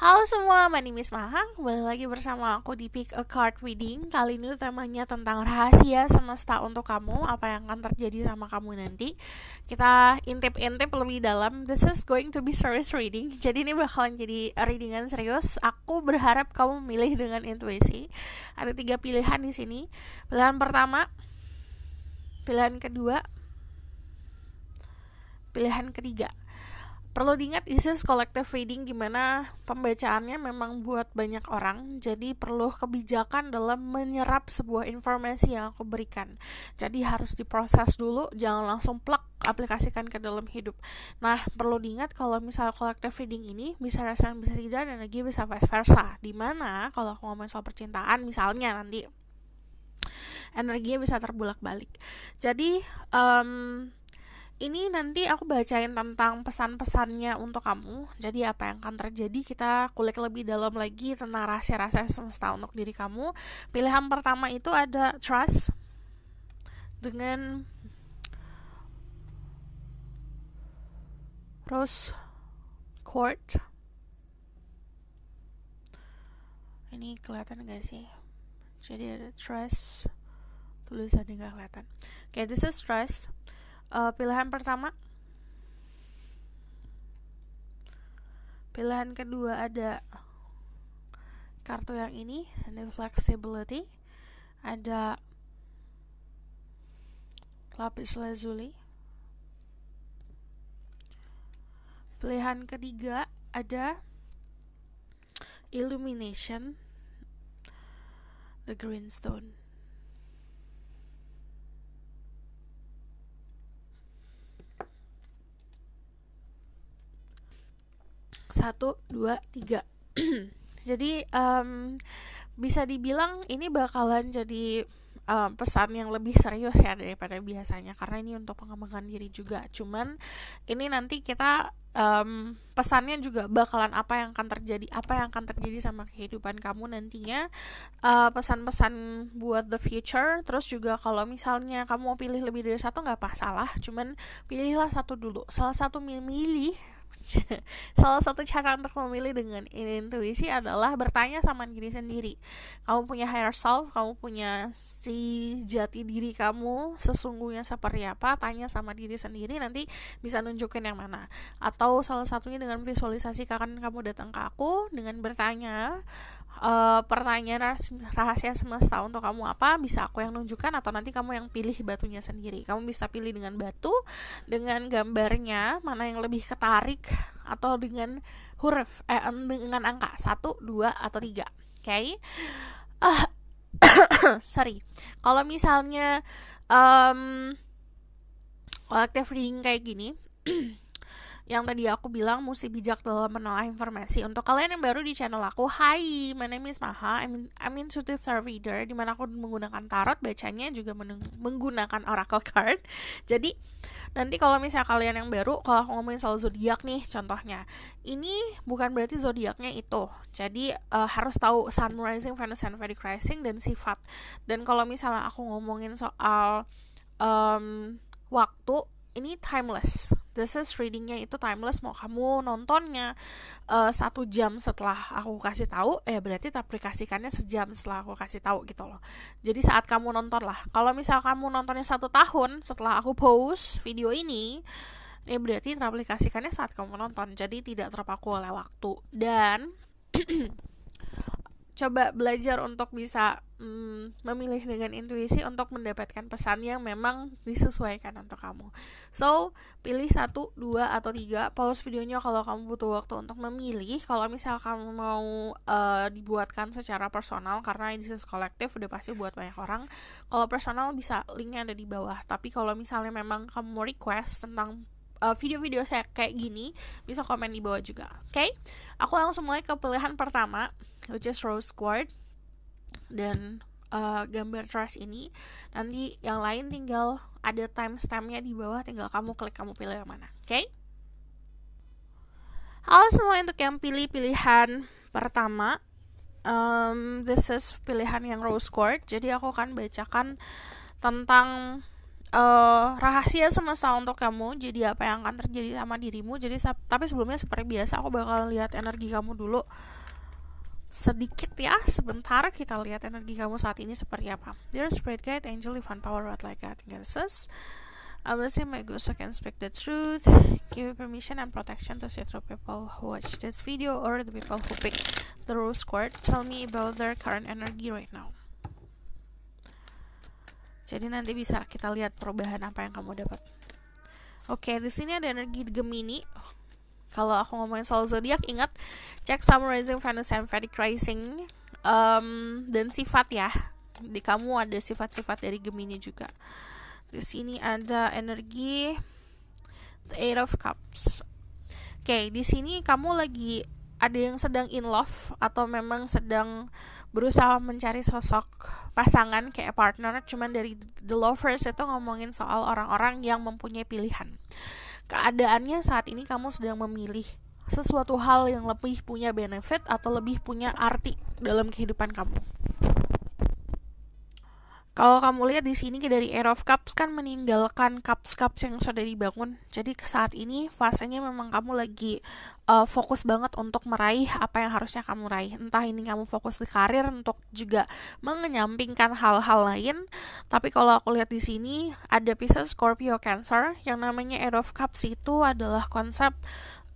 Halo semua, my name is Mahang Kembali lagi bersama aku di Pick a Card Reading Kali ini temanya tentang rahasia semesta untuk kamu Apa yang akan terjadi sama kamu nanti Kita intip-intip lebih dalam This is going to be serious reading Jadi ini bakalan jadi readingan serius Aku berharap kamu memilih dengan intuisi Ada tiga pilihan di sini Pilihan pertama Pilihan kedua Pilihan ketiga perlu diingat ISIS collective reading gimana pembacaannya memang buat banyak orang jadi perlu kebijakan dalam menyerap sebuah informasi yang aku berikan jadi harus diproses dulu jangan langsung plak aplikasikan ke dalam hidup nah perlu diingat kalau misalnya collective reading ini bisa rasain bisa tidak dan lagi bisa vice versa dimana kalau aku ngomongin soal percintaan misalnya nanti energinya bisa terbulak balik jadi um, ini nanti aku bacain tentang pesan-pesannya untuk kamu. Jadi apa yang akan terjadi kita kulik lebih dalam lagi tentang rahasia-rahasia semesta untuk diri kamu. Pilihan pertama itu ada trust dengan Rose Court. Ini kelihatan gak sih? Jadi ada trust tulisan gak kelihatan. Oke, okay, this is trust uh, pilihan pertama pilihan kedua ada kartu yang ini ini flexibility ada lapis lazuli pilihan ketiga ada illumination the green stone satu dua tiga jadi um, bisa dibilang ini bakalan jadi um, pesan yang lebih serius ya daripada biasanya karena ini untuk pengembangan diri juga cuman ini nanti kita um, pesannya juga bakalan apa yang akan terjadi apa yang akan terjadi sama kehidupan kamu nantinya eh, pesan-pesan uh, buat the future terus juga kalau misalnya kamu mau pilih lebih dari satu nggak salah cuman pilihlah satu dulu salah satu milih salah satu cara untuk memilih dengan intuisi adalah bertanya sama diri sendiri kamu punya higher self kamu punya si jati diri kamu sesungguhnya seperti apa tanya sama diri sendiri nanti bisa nunjukin yang mana atau salah satunya dengan visualisasi kapan kamu datang ke aku dengan bertanya uh, pertanyaan rahasia semesta untuk kamu apa bisa aku yang nunjukkan atau nanti kamu yang pilih batunya sendiri kamu bisa pilih dengan batu dengan gambarnya mana yang lebih ketarik atau dengan huruf eh dengan angka satu dua atau tiga oke okay? uh, eh, sorry kalau misalnya um, kolektif reading kayak gini yang tadi aku bilang mesti bijak dalam menelaah informasi. Untuk kalian yang baru di channel aku, hi my name is Maha, I'm, I'm intuitive tarot reader, dimana aku menggunakan tarot, bacanya juga menggunakan oracle card. Jadi, nanti kalau misalnya kalian yang baru, kalau aku ngomongin soal zodiak nih, contohnya, ini bukan berarti zodiaknya itu. Jadi, uh, harus tahu sun rising, Venus, and Very rising, dan sifat. Dan kalau misalnya aku ngomongin soal um, waktu, ini timeless this is readingnya itu timeless mau kamu nontonnya uh, satu jam setelah aku kasih tahu eh berarti aplikasikannya sejam setelah aku kasih tahu gitu loh jadi saat kamu nonton lah kalau misal kamu nontonnya satu tahun setelah aku post video ini ya berarti teraplikasikannya saat kamu nonton jadi tidak terpaku oleh waktu dan coba belajar untuk bisa mm, memilih dengan intuisi untuk mendapatkan pesan yang memang disesuaikan untuk kamu. So, pilih satu, dua, atau tiga. Pause videonya kalau kamu butuh waktu untuk memilih. Kalau misal kamu mau uh, dibuatkan secara personal, karena ini kolektif udah pasti buat banyak orang. Kalau personal bisa linknya ada di bawah. Tapi kalau misalnya memang kamu mau request tentang eh, video-video saya kayak gini, bisa komen di bawah juga. Oke, okay? aku langsung mulai ke pilihan pertama which is rose quartz dan uh, gambar trust ini nanti yang lain tinggal ada timestampnya di bawah tinggal kamu klik kamu pilih yang mana oke okay? halo semua untuk yang pilih pilihan pertama um, this is pilihan yang rose quartz jadi aku akan bacakan tentang uh, rahasia semesta untuk kamu jadi apa yang akan terjadi sama dirimu jadi tapi sebelumnya seperti biasa aku bakal lihat energi kamu dulu sedikit ya sebentar kita lihat energi kamu saat ini seperti apa dear spirit guide angel divine power what like God ses. I will say my ghost so can speak the truth give permission and protection to see through people who watch this video or the people who pick the rose card tell me about their current energy right now jadi nanti bisa kita lihat perubahan apa yang kamu dapat oke okay, di sini ada energi Gemini kalau aku ngomongin soal zodiak ingat cek summarizing Venus and Vedic rising um, dan sifat ya di kamu ada sifat-sifat dari Gemini juga di sini ada energi the eight of cups oke okay, di sini kamu lagi ada yang sedang in love atau memang sedang berusaha mencari sosok pasangan kayak partner cuman dari the lovers itu ngomongin soal orang-orang yang mempunyai pilihan keadaannya saat ini kamu sedang memilih sesuatu hal yang lebih punya benefit atau lebih punya arti dalam kehidupan kamu. Kalau kamu lihat di sini dari Air of Cups kan meninggalkan cups-cups yang sudah dibangun. Jadi saat ini fasenya memang kamu lagi uh, fokus banget untuk meraih apa yang harusnya kamu raih. Entah ini kamu fokus di karir untuk juga mengenyampingkan hal-hal lain. Tapi kalau aku lihat di sini ada Pisces, Scorpio, Cancer. Yang namanya Air of Cups itu adalah konsep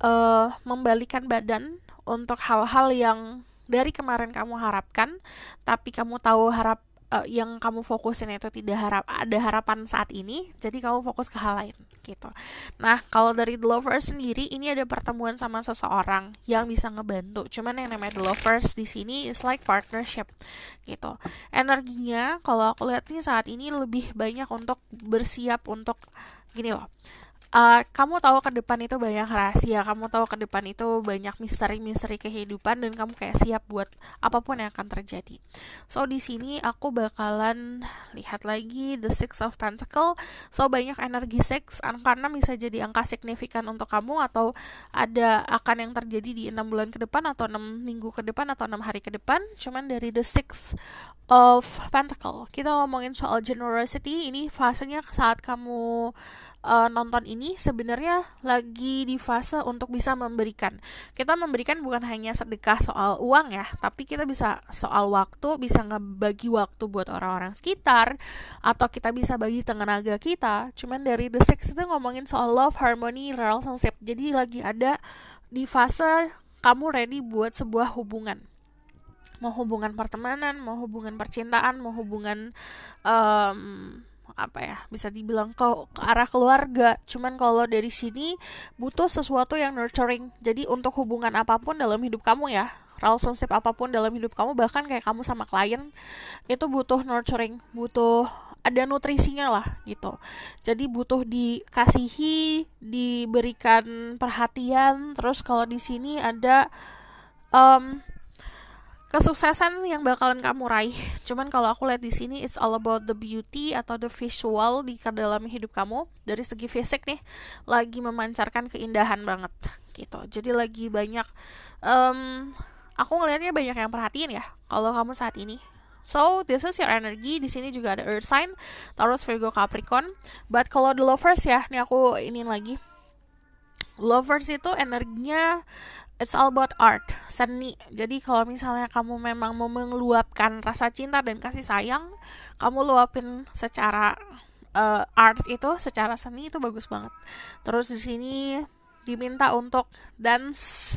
uh, membalikan badan untuk hal-hal yang dari kemarin kamu harapkan, tapi kamu tahu harap uh, yang kamu fokusin itu tidak harap ada harapan saat ini, jadi kamu fokus ke hal lain gitu. Nah, kalau dari The Lovers sendiri ini ada pertemuan sama seseorang yang bisa ngebantu. Cuman yang namanya The Lovers di sini is like partnership gitu. Energinya kalau aku lihat nih saat ini lebih banyak untuk bersiap untuk gini loh uh, kamu tahu ke depan itu banyak rahasia kamu tahu ke depan itu banyak misteri-misteri kehidupan dan kamu kayak siap buat apapun yang akan terjadi so di sini aku bakalan lihat lagi the six of pentacle so banyak energi six karena bisa jadi angka signifikan untuk kamu atau ada akan yang terjadi di enam bulan ke depan atau enam minggu ke depan atau enam hari ke depan cuman dari the six of Pentacle. Kita ngomongin soal generosity. Ini fasenya saat kamu uh, nonton ini sebenarnya lagi di fase untuk bisa memberikan. Kita memberikan bukan hanya sedekah soal uang ya, tapi kita bisa soal waktu, bisa ngebagi waktu buat orang-orang sekitar atau kita bisa bagi tenaga kita. Cuman dari The Six itu ngomongin soal love, harmony, relationship. Jadi lagi ada di fase kamu ready buat sebuah hubungan mau hubungan pertemanan mau hubungan percintaan mau hubungan um, apa ya bisa dibilang ke, ke arah keluarga cuman kalau dari sini butuh sesuatu yang nurturing jadi untuk hubungan apapun dalam hidup kamu ya relationship apapun dalam hidup kamu bahkan kayak kamu sama klien itu butuh nurturing butuh ada nutrisinya lah gitu jadi butuh dikasihi diberikan perhatian terus kalau di sini ada um, kesuksesan yang bakalan kamu raih. Cuman kalau aku lihat di sini it's all about the beauty atau the visual di dalam hidup kamu dari segi fisik nih lagi memancarkan keindahan banget gitu. Jadi lagi banyak um, aku ngelihatnya banyak yang perhatiin ya kalau kamu saat ini. So, this is your energy. Di sini juga ada earth sign, Taurus, Virgo, Capricorn. But kalau the lovers ya, nih aku ingin lagi. Lovers itu energinya it's all about art, seni. Jadi kalau misalnya kamu memang mau mengeluarkan rasa cinta dan kasih sayang, kamu luapin secara uh, art itu, secara seni itu bagus banget. Terus di sini diminta untuk dance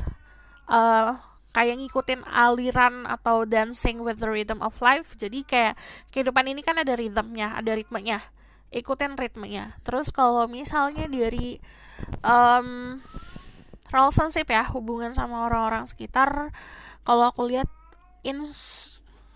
uh, kayak ngikutin aliran atau dancing with the rhythm of life. Jadi kayak kehidupan ini kan ada rhythmnya, ada ritmenya. Ikutin ritmenya. Terus kalau misalnya dari um, relationship ya hubungan sama orang-orang sekitar kalau aku lihat in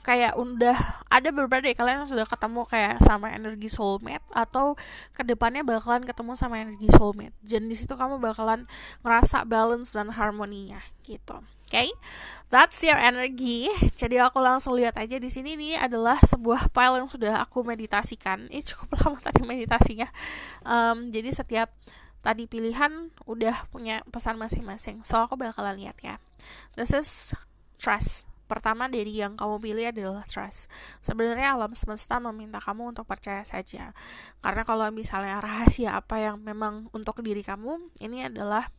kayak udah ada beberapa deh kalian yang sudah ketemu kayak sama energi soulmate atau kedepannya bakalan ketemu sama energi soulmate dan di situ kamu bakalan ngerasa balance dan harmoninya gitu oke okay? that's your energy jadi aku langsung lihat aja di sini ini adalah sebuah pile yang sudah aku meditasikan ini cukup lama tadi meditasinya um, jadi setiap tadi pilihan udah punya pesan masing-masing. So aku bakalan lihat ya. This is trust. Pertama dari yang kamu pilih adalah trust. Sebenarnya alam semesta meminta kamu untuk percaya saja. Karena kalau misalnya rahasia apa yang memang untuk diri kamu, ini adalah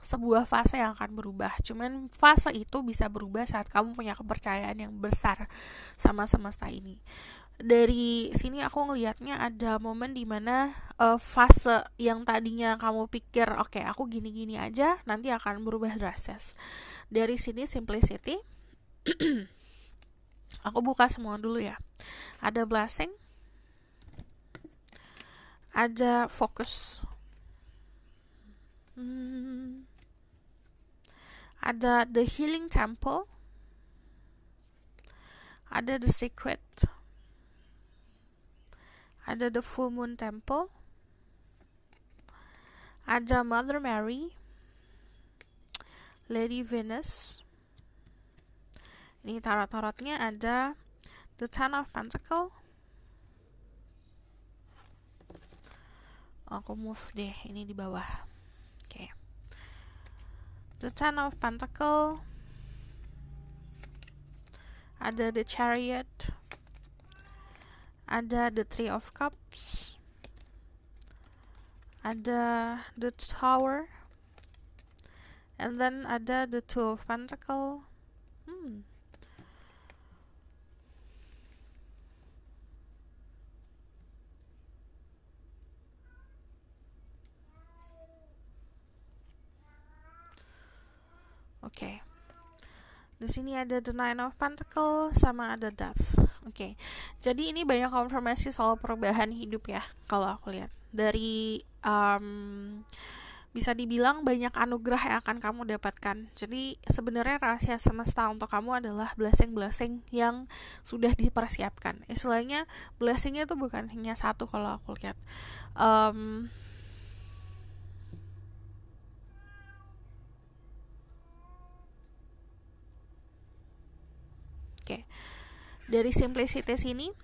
sebuah fase yang akan berubah. Cuman fase itu bisa berubah saat kamu punya kepercayaan yang besar sama semesta ini dari sini aku ngelihatnya ada momen dimana uh, eh, fase yang tadinya kamu pikir oke okay, aku gini-gini aja nanti akan berubah drastis dari sini simplicity aku buka semua dulu ya ada blessing ada focus, hmm, ada the healing temple ada the secret ada The Full Moon Temple, ada Mother Mary, Lady Venus. Ini tarot-tarotnya ada The Ten of Pentacle. Aku move deh, ini di bawah. Oke. Okay. The Ten of Pentacle. Ada The Chariot ada the three of cups ada the tower and then ada the two of pentacle hmm. Oke. Okay. Di sini ada the nine of pentacle sama ada death. Oke, okay. jadi ini banyak konfirmasi soal perubahan hidup ya, kalau aku lihat. Dari um, bisa dibilang banyak anugerah yang akan kamu dapatkan. Jadi sebenarnya rahasia semesta untuk kamu adalah blessing-blessing yang sudah dipersiapkan. Istilahnya blessingnya itu bukan hanya satu kalau aku lihat. Um, Oke. Okay dari simplicity sini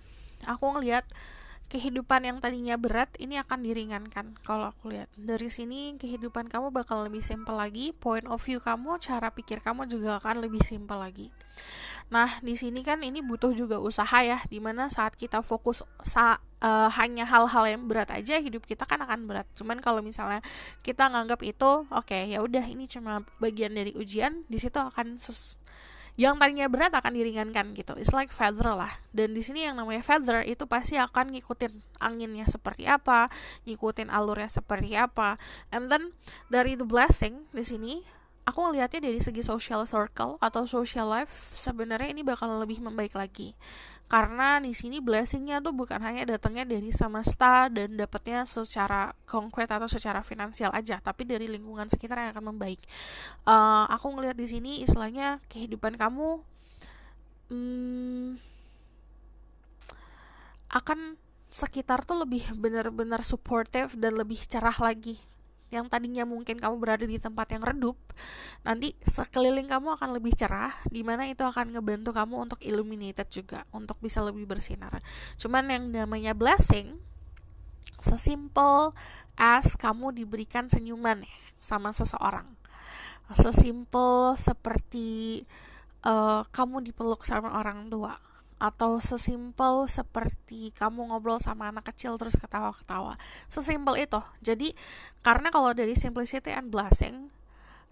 aku ngelihat kehidupan yang tadinya berat ini akan diringankan kalau aku lihat dari sini kehidupan kamu bakal lebih simpel lagi point of view kamu cara pikir kamu juga akan lebih simpel lagi nah di sini kan ini butuh juga usaha ya dimana saat kita fokus sa uh, hanya hal-hal yang berat aja hidup kita kan akan berat cuman kalau misalnya kita nganggap itu oke okay, ya udah ini cuma bagian dari ujian di situ akan ses yang tadinya berat akan diringankan gitu. It's like feather lah. Dan di sini yang namanya feather itu pasti akan ngikutin anginnya seperti apa, ngikutin alurnya seperti apa. And then dari the blessing di sini aku ngelihatnya dari segi social circle atau social life sebenarnya ini bakal lebih membaik lagi karena di sini blessingnya tuh bukan hanya datangnya dari semesta dan dapatnya secara konkret atau secara finansial aja tapi dari lingkungan sekitar yang akan membaik uh, aku ngelihat di sini istilahnya kehidupan kamu hmm, akan sekitar tuh lebih benar-benar supportive dan lebih cerah lagi yang tadinya mungkin kamu berada di tempat yang redup, nanti sekeliling kamu akan lebih cerah, dimana itu akan ngebantu kamu untuk illuminated juga, untuk bisa lebih bersinar. Cuman yang namanya blessing, sesimpel as kamu diberikan senyuman ya sama seseorang, sesimpel seperti uh, kamu dipeluk sama orang tua, atau sesimpel seperti kamu ngobrol sama anak kecil terus ketawa-ketawa. Sesimpel itu. Jadi karena kalau dari simplicity and blessing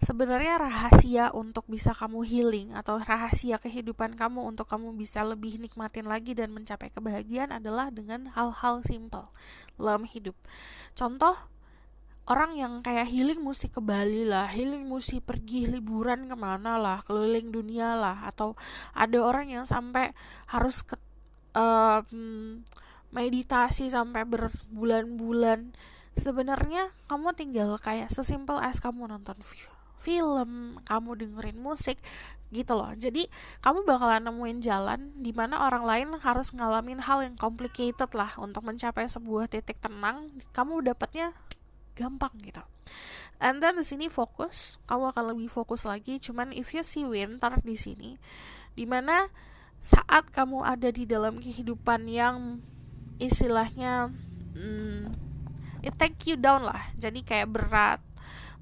sebenarnya rahasia untuk bisa kamu healing atau rahasia kehidupan kamu untuk kamu bisa lebih nikmatin lagi dan mencapai kebahagiaan adalah dengan hal-hal simple dalam hidup. Contoh orang yang kayak healing mesti ke Bali lah, healing mesti pergi liburan kemana lah, keliling dunia lah, atau ada orang yang sampai harus ke uh, meditasi sampai berbulan-bulan. Sebenarnya kamu tinggal kayak sesimpel as kamu nonton film, kamu dengerin musik gitu loh. Jadi kamu bakalan nemuin jalan di mana orang lain harus ngalamin hal yang complicated lah untuk mencapai sebuah titik tenang. Kamu dapatnya gampang gitu and then di sini fokus kamu akan lebih fokus lagi cuman if you see win taruh di sini dimana saat kamu ada di dalam kehidupan yang istilahnya hmm, it take you down lah jadi kayak berat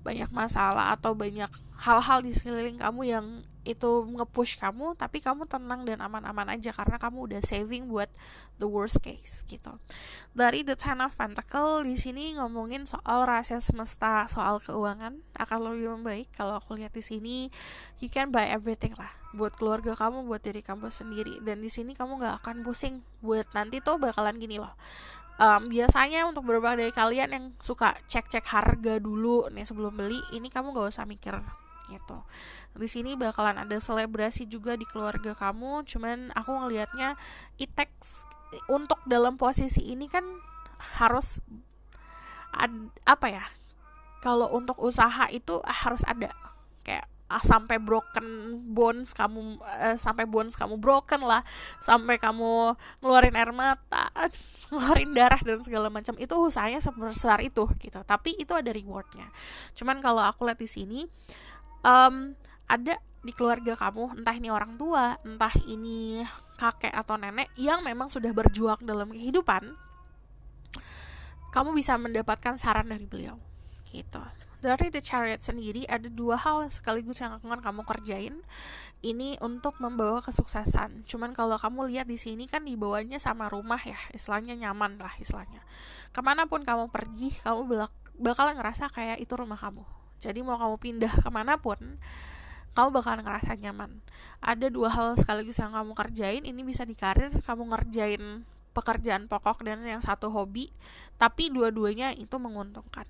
banyak masalah atau banyak hal-hal di sekeliling kamu yang itu ngepush kamu tapi kamu tenang dan aman-aman aja karena kamu udah saving buat the worst case gitu dari the ten of pentacle di sini ngomongin soal rahasia semesta soal keuangan akan lebih membaik kalau aku lihat di sini you can buy everything lah buat keluarga kamu buat diri kamu sendiri dan di sini kamu nggak akan pusing buat nanti tuh bakalan gini loh um, biasanya untuk beberapa dari kalian yang suka cek-cek harga dulu nih sebelum beli ini kamu gak usah mikir gitu di sini bakalan ada selebrasi juga di keluarga kamu cuman aku ngelihatnya itex untuk dalam posisi ini kan harus ad, apa ya kalau untuk usaha itu harus ada kayak ah, sampai broken bones kamu uh, sampai bones kamu broken lah sampai kamu ngeluarin air mata ngeluarin darah dan segala macam itu usahanya sebesar itu gitu tapi itu ada rewardnya cuman kalau aku lihat di sini um, ada di keluarga kamu entah ini orang tua entah ini kakek atau nenek yang memang sudah berjuang dalam kehidupan kamu bisa mendapatkan saran dari beliau gitu dari The Chariot sendiri ada dua hal sekaligus yang akan kamu kerjain ini untuk membawa kesuksesan cuman kalau kamu lihat di sini kan dibawanya sama rumah ya istilahnya nyaman lah istilahnya kemanapun kamu pergi kamu bakal ngerasa kayak itu rumah kamu jadi mau kamu pindah kemanapun kamu bakal ngerasa nyaman ada dua hal sekaligus yang kamu kerjain ini bisa di karir kamu ngerjain pekerjaan pokok dan yang satu hobi, tapi dua-duanya itu menguntungkan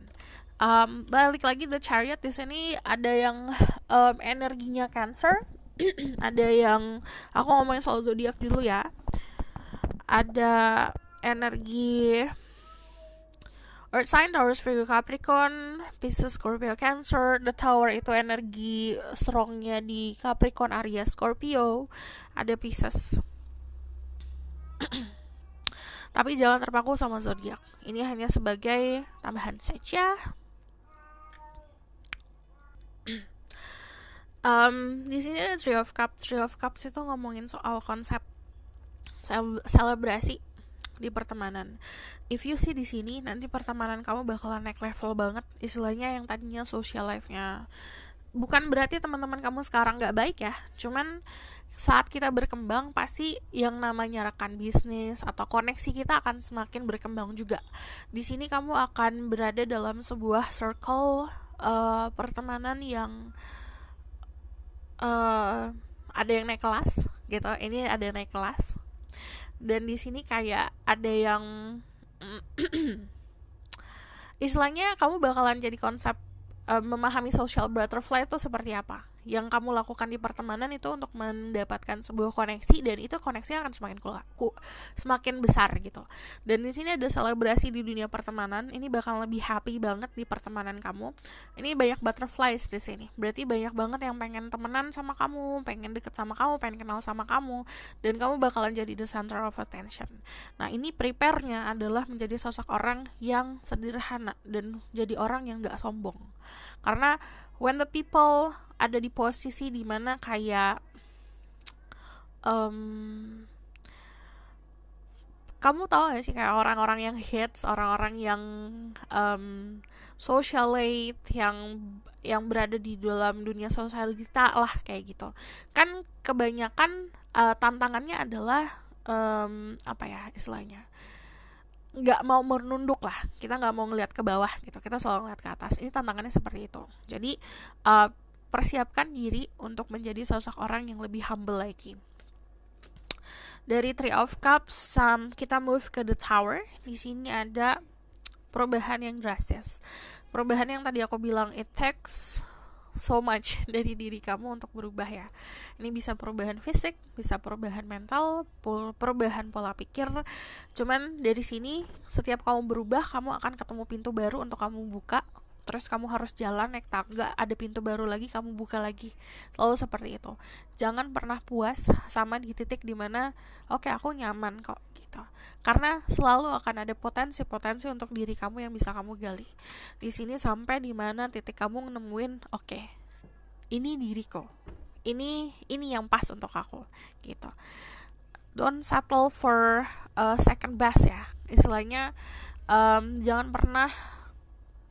um, balik lagi the chariot di sini ada yang um, energinya cancer ada yang aku ngomongin soal zodiak dulu ya ada energi Earth sign Taurus Virgo Capricorn Pisces Scorpio Cancer the Tower itu energi strongnya di Capricorn Aries Scorpio ada Pisces tapi jangan terpaku sama zodiak ini hanya sebagai tambahan saja um, di sini ada Three of Cups. Three of Cups itu ngomongin soal konsep selebrasi di pertemanan. If you see di sini nanti pertemanan kamu bakalan naik level banget. Istilahnya yang tadinya social life-nya bukan berarti teman-teman kamu sekarang nggak baik ya. Cuman saat kita berkembang pasti yang namanya rekan bisnis atau koneksi kita akan semakin berkembang juga. Di sini kamu akan berada dalam sebuah circle uh, pertemanan yang uh, ada yang naik kelas gitu ini ada yang naik kelas dan di sini kayak ada yang istilahnya kamu bakalan jadi konsep uh, memahami social butterfly itu seperti apa yang kamu lakukan di pertemanan itu untuk mendapatkan sebuah koneksi dan itu koneksi akan semakin ku, semakin besar gitu. Dan di sini ada selebrasi di dunia pertemanan, ini bakal lebih happy banget di pertemanan kamu. Ini banyak butterflies di sini. Berarti banyak banget yang pengen temenan sama kamu, pengen deket sama kamu, pengen kenal sama kamu dan kamu bakalan jadi the center of attention. Nah, ini prepare-nya adalah menjadi sosok orang yang sederhana dan jadi orang yang gak sombong. Karena when the people ada di posisi dimana kayak um, kamu tahu gak sih kayak orang-orang yang hits, orang-orang yang um, socialite, yang yang berada di dalam dunia sosialita lah kayak gitu. Kan kebanyakan uh, tantangannya adalah um, apa ya istilahnya nggak mau menunduk lah kita nggak mau ngelihat ke bawah gitu kita selalu ngelihat ke atas ini tantangannya seperti itu jadi uh, persiapkan diri untuk menjadi sosok orang yang lebih humble lagi. Dari Three of Cups, um, kita move ke The Tower. Di sini ada perubahan yang drastis. Perubahan yang tadi aku bilang it takes so much dari diri kamu untuk berubah ya. Ini bisa perubahan fisik, bisa perubahan mental, perubahan pola pikir. Cuman dari sini setiap kamu berubah, kamu akan ketemu pintu baru untuk kamu buka terus kamu harus jalan naik tangga ada pintu baru lagi kamu buka lagi selalu seperti itu jangan pernah puas sama di titik dimana oke okay, aku nyaman kok gitu karena selalu akan ada potensi-potensi untuk diri kamu yang bisa kamu gali di sini sampai dimana titik kamu nemuin oke okay, ini diriku ini ini yang pas untuk aku gitu don't settle for uh, second best ya istilahnya um, jangan pernah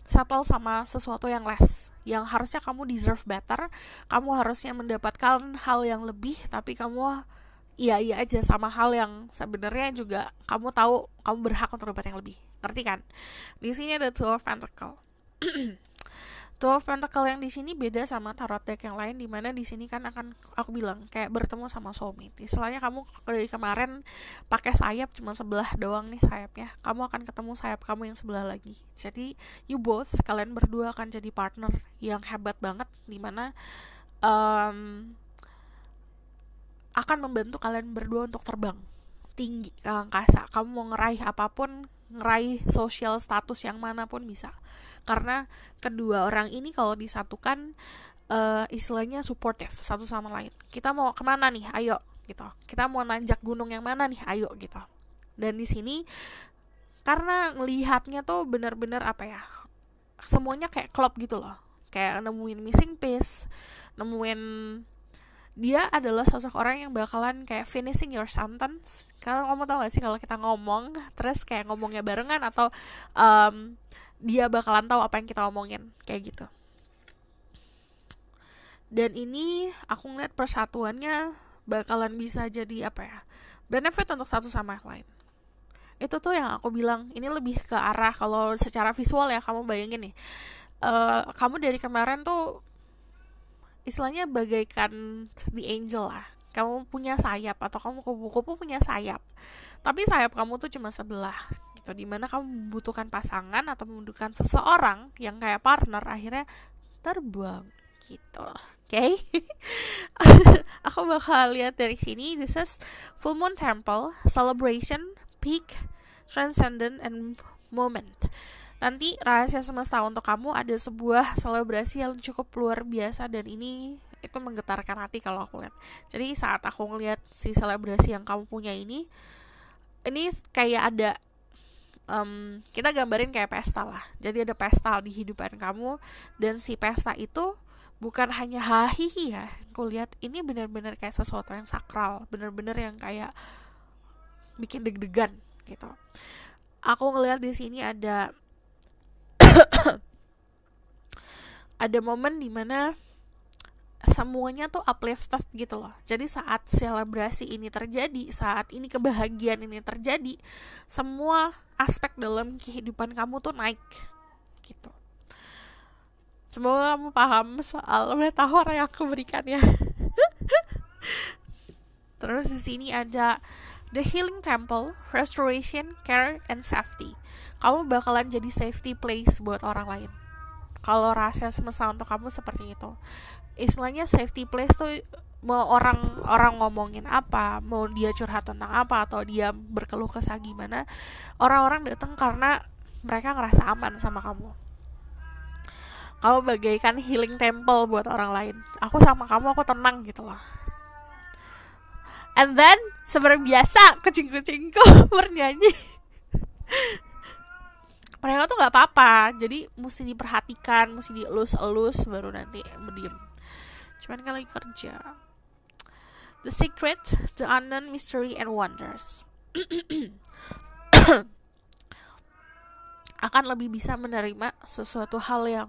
settle sama sesuatu yang less yang harusnya kamu deserve better kamu harusnya mendapatkan hal yang lebih tapi kamu iya iya aja sama hal yang sebenarnya juga kamu tahu kamu berhak untuk dapat yang lebih ngerti kan di sini ada two of pentacle Two of Pentacle yang di sini beda sama tarot deck yang lain dimana di sini kan akan aku bilang kayak bertemu sama soulmate. Istilahnya kamu dari kemarin pakai sayap cuma sebelah doang nih sayapnya. Kamu akan ketemu sayap kamu yang sebelah lagi. Jadi you both kalian berdua akan jadi partner yang hebat banget dimana um, akan membantu kalian berdua untuk terbang tinggi ke angkasa. Kamu mau ngeraih apapun, ngeraih social status yang manapun bisa karena kedua orang ini kalau disatukan uh, istilahnya supportive satu sama lain kita mau kemana nih ayo gitu kita mau nanjak gunung yang mana nih ayo gitu dan di sini karena ngelihatnya tuh bener-bener apa ya semuanya kayak klop gitu loh kayak nemuin missing piece nemuin dia adalah sosok orang yang bakalan kayak finishing your sentence kalau kamu tau gak sih kalau kita ngomong terus kayak ngomongnya barengan atau um, dia bakalan tahu apa yang kita omongin kayak gitu dan ini aku ngeliat persatuannya bakalan bisa jadi apa ya benefit untuk satu sama yang lain itu tuh yang aku bilang ini lebih ke arah kalau secara visual ya kamu bayangin nih uh, kamu dari kemarin tuh istilahnya bagaikan the angel lah kamu punya sayap atau kamu kupu-kupu punya sayap tapi sayap kamu tuh cuma sebelah gitu dimana kamu membutuhkan pasangan atau membutuhkan seseorang yang kayak partner akhirnya terbang gitu oke okay? aku bakal lihat dari sini this is full moon temple celebration peak transcendent and moment nanti rahasia semesta untuk kamu ada sebuah selebrasi yang cukup luar biasa dan ini itu menggetarkan hati kalau aku lihat jadi saat aku ngeliat si selebrasi yang kamu punya ini ini kayak ada um, kita gambarin kayak pesta lah jadi ada pesta di kehidupan kamu dan si pesta itu bukan hanya hahihi ya lihat ini benar-benar kayak sesuatu yang sakral benar-benar yang kayak bikin deg-degan gitu aku ngelihat di sini ada ada momen dimana semuanya tuh uplifted gitu loh. Jadi saat selebrasi ini terjadi, saat ini kebahagiaan ini terjadi, semua aspek dalam kehidupan kamu tuh naik gitu semoga kamu paham soal metafor yang aku berikan ya terus di sini ada The Healing Temple, Restoration, Care, and Safety. Kamu bakalan jadi safety place buat orang lain. Kalau rahasia semesta untuk kamu seperti itu. Istilahnya safety place tuh mau orang orang ngomongin apa mau dia curhat tentang apa atau dia berkeluh kesah gimana orang-orang datang karena mereka ngerasa aman sama kamu kamu bagaikan healing temple buat orang lain aku sama kamu aku tenang gitu loh and then seperti biasa kucing-kucingku bernyanyi mereka tuh nggak apa-apa jadi mesti diperhatikan mesti dielus-elus baru nanti berdiam cuman kan lagi kerja The Secret, The Unknown Mystery and Wonders. akan lebih bisa menerima sesuatu hal yang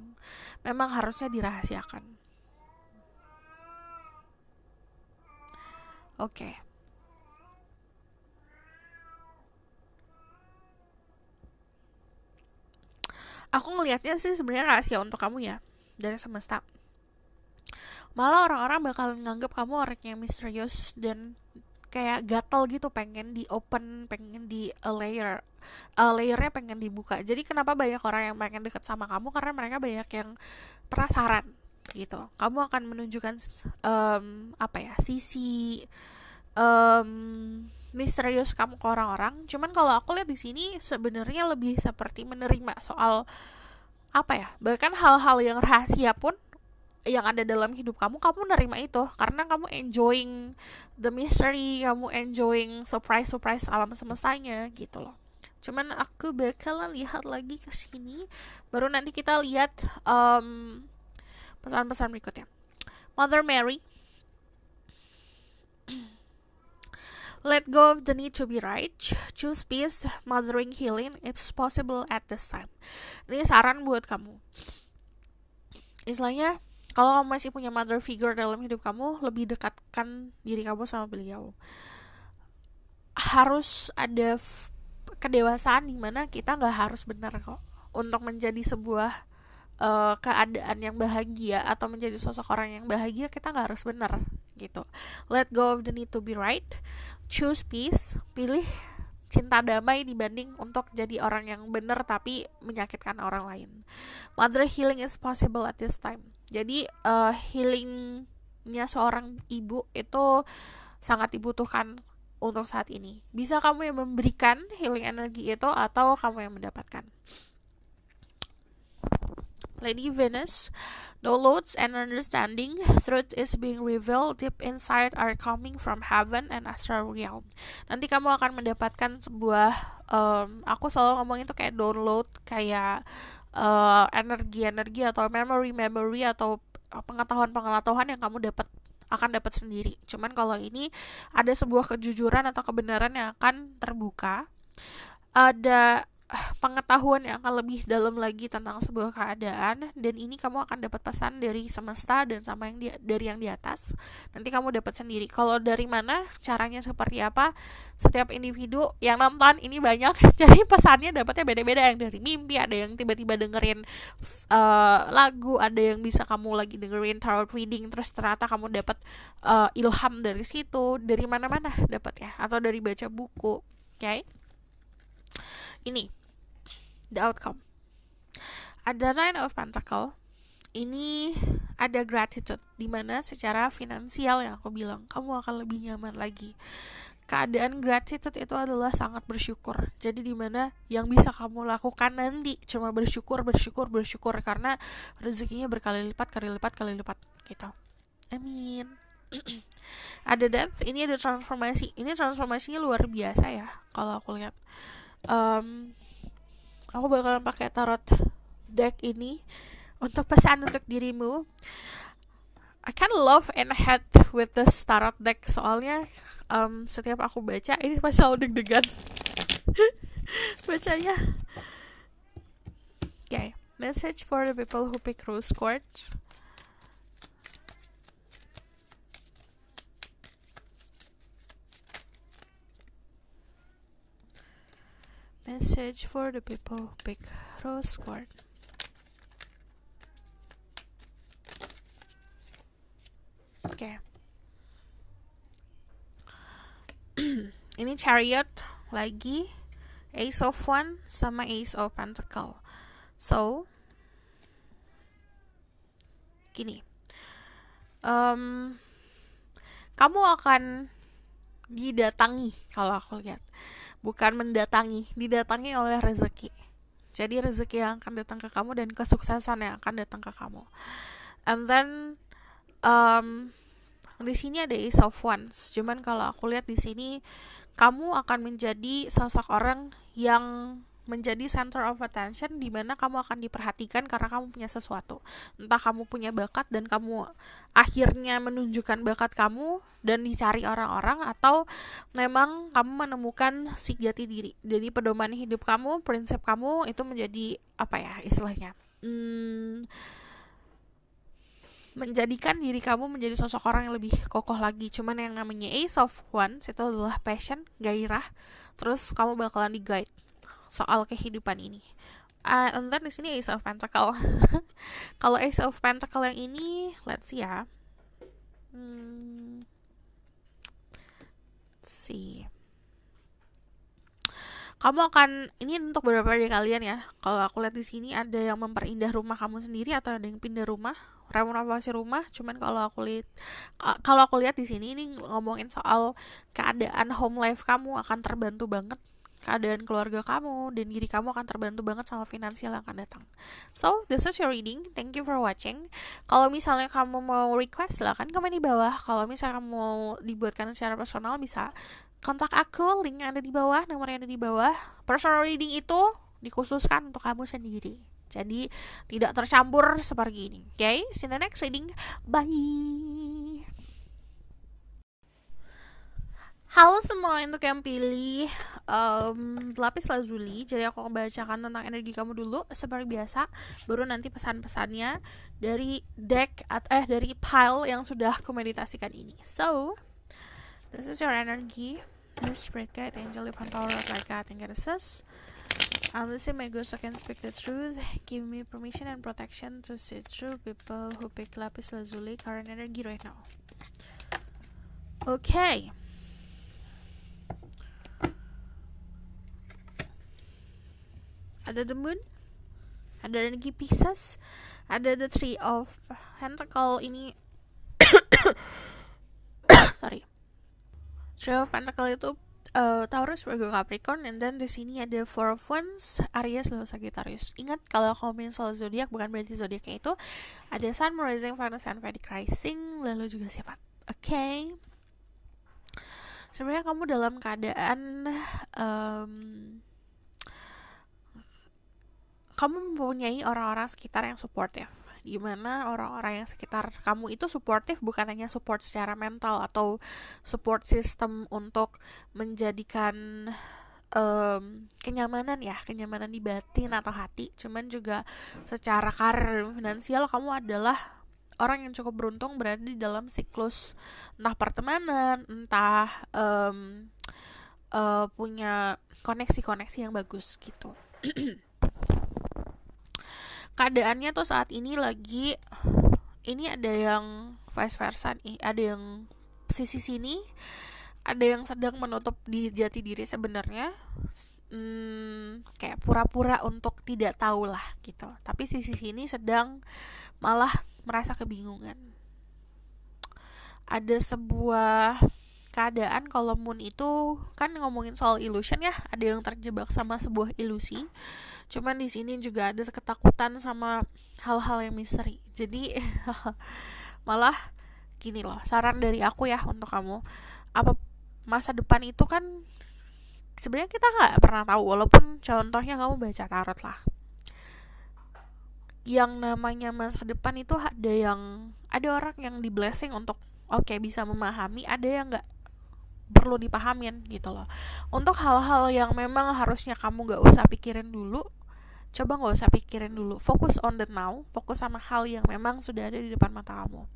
memang harusnya dirahasiakan. Oke. Okay. Aku ngelihatnya sih sebenarnya rahasia untuk kamu ya dari semesta malah orang-orang bakal nganggap kamu orang yang misterius dan kayak gatel gitu pengen di open pengen di a layer a layernya pengen dibuka jadi kenapa banyak orang yang pengen deket sama kamu karena mereka banyak yang penasaran gitu kamu akan menunjukkan um, apa ya sisi um, misterius kamu ke orang-orang cuman kalau aku lihat di sini sebenarnya lebih seperti menerima soal apa ya bahkan hal-hal yang rahasia pun yang ada dalam hidup kamu kamu nerima itu karena kamu enjoying the mystery kamu enjoying surprise surprise alam semestanya gitu loh cuman aku bakalan lihat lagi ke sini baru nanti kita lihat um, pesan-pesan berikutnya Mother Mary Let go of the need to be right. Choose peace, mothering, healing, if possible at this time. Ini saran buat kamu. Istilahnya, kalau kamu masih punya mother figure dalam hidup kamu lebih dekatkan diri kamu sama beliau harus ada kedewasaan di mana kita nggak harus benar kok untuk menjadi sebuah uh, keadaan yang bahagia atau menjadi sosok orang yang bahagia kita nggak harus benar gitu let go of the need to be right choose peace pilih cinta damai dibanding untuk jadi orang yang benar tapi menyakitkan orang lain mother healing is possible at this time jadi uh, healingnya seorang ibu itu sangat dibutuhkan untuk saat ini. Bisa kamu yang memberikan healing energi itu atau kamu yang mendapatkan. Lady Venus, downloads and understanding, truth is being revealed, deep inside are coming from heaven and astral realm. Nanti kamu akan mendapatkan sebuah, um, aku selalu ngomong itu kayak download, kayak Eh, energi-energi uh, atau memory-memory atau pengetahuan-pengetahuan yang kamu dapat akan dapat sendiri. Cuman kalau ini ada sebuah kejujuran atau kebenaran yang akan terbuka. Ada pengetahuan yang akan lebih dalam lagi tentang sebuah keadaan dan ini kamu akan dapat pesan dari semesta dan sama yang di, dari yang di atas nanti kamu dapat sendiri kalau dari mana caranya seperti apa setiap individu yang nonton ini banyak jadi pesannya dapatnya beda-beda yang dari mimpi ada yang tiba-tiba dengerin uh, lagu ada yang bisa kamu lagi dengerin tarot reading terus ternyata kamu dapat uh, ilham dari situ dari mana-mana dapat ya atau dari baca buku oke okay? ini the outcome. Ada Nine of Pentacle, ini ada gratitude, dimana secara finansial yang aku bilang, kamu akan lebih nyaman lagi. Keadaan gratitude itu adalah sangat bersyukur. Jadi dimana yang bisa kamu lakukan nanti cuma bersyukur, bersyukur, bersyukur karena rezekinya berkali lipat, kali lipat, kali lipat gitu. Amin ada death ini ada transformasi ini transformasinya luar biasa ya kalau aku lihat um, aku bakalan pakai tarot deck ini untuk pesan untuk dirimu I kind of love and hate with the tarot deck soalnya um, setiap aku baca ini pasti selalu deg-degan bacanya okay message for the people who pick rose quartz Message for the people pick rose Oke. Okay. Ini chariot lagi Ace of One sama Ace of Pentacle. So gini. Um, kamu akan didatangi kalau aku lihat bukan mendatangi, didatangi oleh rezeki. Jadi rezeki yang akan datang ke kamu dan kesuksesan yang akan datang ke kamu. And then um, di sini ada Ace of Wands. Cuman kalau aku lihat di sini kamu akan menjadi sosok orang yang menjadi center of attention di mana kamu akan diperhatikan karena kamu punya sesuatu. Entah kamu punya bakat dan kamu akhirnya menunjukkan bakat kamu dan dicari orang-orang atau memang kamu menemukan si jati diri. Jadi pedoman hidup kamu, prinsip kamu itu menjadi apa ya istilahnya? Hmm, menjadikan diri kamu menjadi sosok orang yang lebih kokoh lagi. Cuman yang namanya Ace of Wands itu adalah passion, gairah. Terus kamu bakalan di guide soal kehidupan ini. Uh, and di sini Ace of Pentacle. Kalau Ace of Pentacle yang ini, let's see ya. Hmm, let's see. Kamu akan ini untuk beberapa dari kalian ya. Kalau aku lihat di sini ada yang memperindah rumah kamu sendiri atau ada yang pindah rumah, renovasi rumah. Cuman kalau aku lihat ah, kalau aku lihat di sini ini ngomongin soal keadaan home life kamu akan terbantu banget keadaan keluarga kamu dan diri kamu akan terbantu banget sama finansial yang akan datang. So, this is your reading. Thank you for watching. Kalau misalnya kamu mau request, silahkan komen di bawah. Kalau misalnya kamu mau dibuatkan secara personal, bisa kontak aku. Link ada di bawah, nomornya ada di bawah. Personal reading itu dikhususkan untuk kamu sendiri. Jadi, tidak tercampur seperti ini. Oke, okay? see you in the next reading. Bye! Halo semua untuk yang pilih um, lapis lazuli Jadi aku akan bacakan tentang energi kamu dulu Seperti biasa Baru nanti pesan-pesannya Dari deck atau Eh dari pile yang sudah aku meditasikan ini So This is your energy This spirit guide angel of power of like God and goddesses I'm listening my ghost so I can speak the truth Give me permission and protection to see true people who pick lapis lazuli current energy right now Okay ada the moon ada energi Pisces ada the three of pentacle ini sorry three of pentacle itu uh, Taurus, Virgo, Capricorn, and then di sini ada Four of Wands, Aries, Leo, Sagittarius. Ingat kalau kamu main soal zodiak bukan berarti zodiaknya itu ada Sun, Rising, Venus, and Vedic Rising, lalu juga sifat. Oke. Okay. Sebenarnya kamu dalam keadaan um, kamu mempunyai orang-orang sekitar yang supportive gimana orang-orang yang sekitar kamu itu suportif bukan hanya support secara mental atau support system untuk menjadikan um, kenyamanan ya kenyamanan di batin atau hati cuman juga secara karir finansial kamu adalah orang yang cukup beruntung berada di dalam siklus entah pertemanan entah um, uh, punya koneksi-koneksi yang bagus gitu keadaannya tuh saat ini lagi ini ada yang vice versa nih ada yang sisi sini ada yang sedang menutup di jati diri sebenarnya hmm, kayak pura-pura untuk tidak tahu lah gitu tapi sisi sini sedang malah merasa kebingungan ada sebuah keadaan kalau moon itu kan ngomongin soal illusion ya ada yang terjebak sama sebuah ilusi cuman di sini juga ada ketakutan sama hal-hal yang misteri jadi malah gini loh saran dari aku ya untuk kamu apa masa depan itu kan sebenarnya kita nggak pernah tahu walaupun contohnya kamu baca tarot lah yang namanya masa depan itu ada yang ada orang yang di blessing untuk oke okay, bisa memahami ada yang nggak perlu dipahamin gitu loh untuk hal-hal yang memang harusnya kamu nggak usah pikirin dulu coba nggak usah pikirin dulu fokus on the now fokus sama hal yang memang sudah ada di depan mata kamu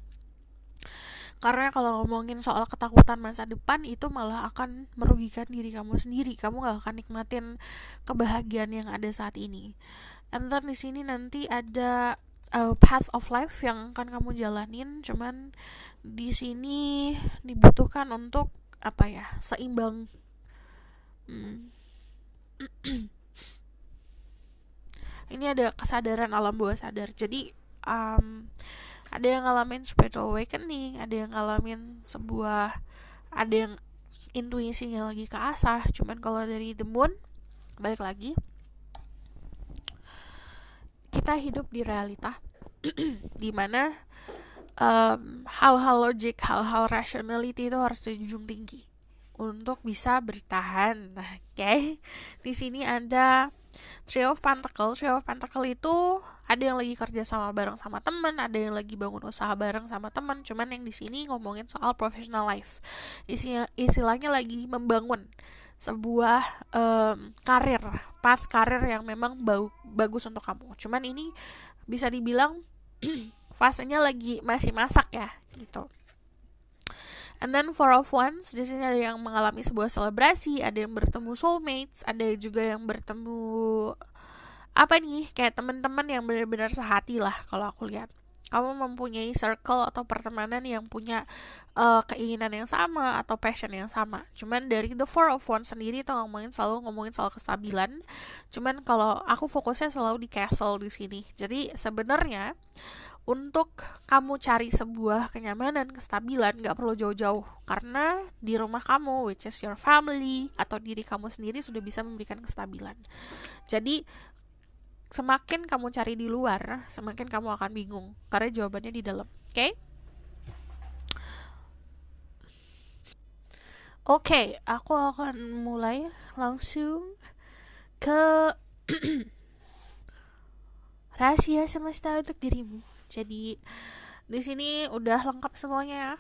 karena kalau ngomongin soal ketakutan masa depan itu malah akan merugikan diri kamu sendiri kamu gak akan nikmatin kebahagiaan yang ada saat ini and then di sini nanti ada uh, path of life yang akan kamu jalanin cuman di sini dibutuhkan untuk apa ya seimbang hmm. ini ada kesadaran alam bawah sadar jadi um, ada yang ngalamin spiritual awakening ada yang ngalamin sebuah ada yang intuisinya lagi keasah cuman kalau dari the moon balik lagi kita hidup di realita dimana um, hal-hal logik hal-hal rationality itu harus dijunjung tinggi untuk bisa bertahan. Nah, oke. Okay. Di sini ada Trio of Pentacles. Trio of Pentacles itu ada yang lagi kerja sama bareng sama teman, ada yang lagi bangun usaha bareng sama teman. Cuman yang di sini ngomongin soal professional life. Isinya istilahnya lagi membangun sebuah um, karir, path karir yang memang bau, bagus untuk kamu. Cuman ini bisa dibilang fasenya lagi masih masak ya gitu. And then Four of ones di sini ada yang mengalami sebuah selebrasi, ada yang bertemu soulmates, ada juga yang bertemu apa nih kayak teman-teman yang benar-benar sehati lah kalau aku lihat. Kamu mempunyai circle atau pertemanan yang punya uh, keinginan yang sama atau passion yang sama. Cuman dari The Four of ones sendiri tuh ngomongin selalu ngomongin soal kestabilan. Cuman kalau aku fokusnya selalu di castle di sini. Jadi sebenarnya untuk kamu cari sebuah kenyamanan, kestabilan, gak perlu jauh-jauh. Karena di rumah kamu, which is your family, atau diri kamu sendiri sudah bisa memberikan kestabilan. Jadi, semakin kamu cari di luar, semakin kamu akan bingung. Karena jawabannya di dalam, oke? Okay? Oke, okay, aku akan mulai langsung ke rahasia semesta untuk dirimu jadi di sini udah lengkap semuanya ya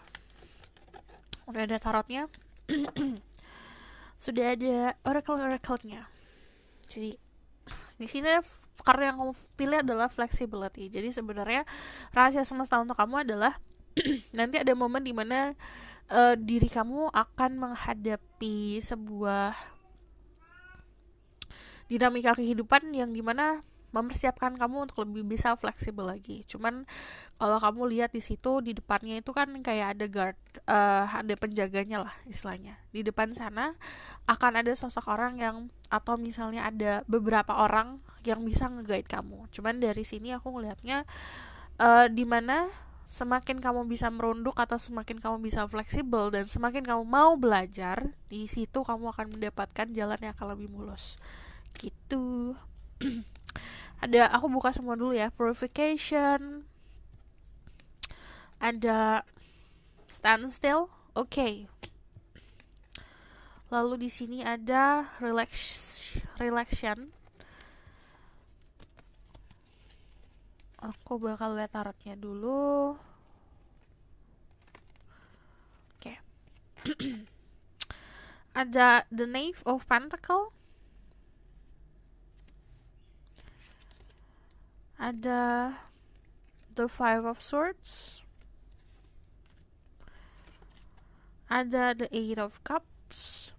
udah ada tarotnya sudah ada oracle oracle-nya jadi di sini karena yang kamu pilih adalah flexibility jadi sebenarnya rahasia semesta untuk kamu adalah nanti ada momen dimana uh, eh, diri kamu akan menghadapi sebuah dinamika kehidupan yang dimana mempersiapkan kamu untuk lebih bisa fleksibel lagi. Cuman kalau kamu lihat di situ di depannya itu kan kayak ada guard, uh, ada penjaganya lah istilahnya. Di depan sana akan ada sosok orang yang atau misalnya ada beberapa orang yang bisa ngeguide kamu. Cuman dari sini aku ngelihatnya uh, di mana semakin kamu bisa merunduk atau semakin kamu bisa fleksibel dan semakin kamu mau belajar, di situ kamu akan mendapatkan jalan yang akan lebih mulus. Gitu. ada aku buka semua dulu ya purification ada standstill oke okay. lalu di sini ada relax relaxation aku bakal lihat tarotnya dulu oke okay. ada the knave of pentacle ada the five of swords ada the eight of cups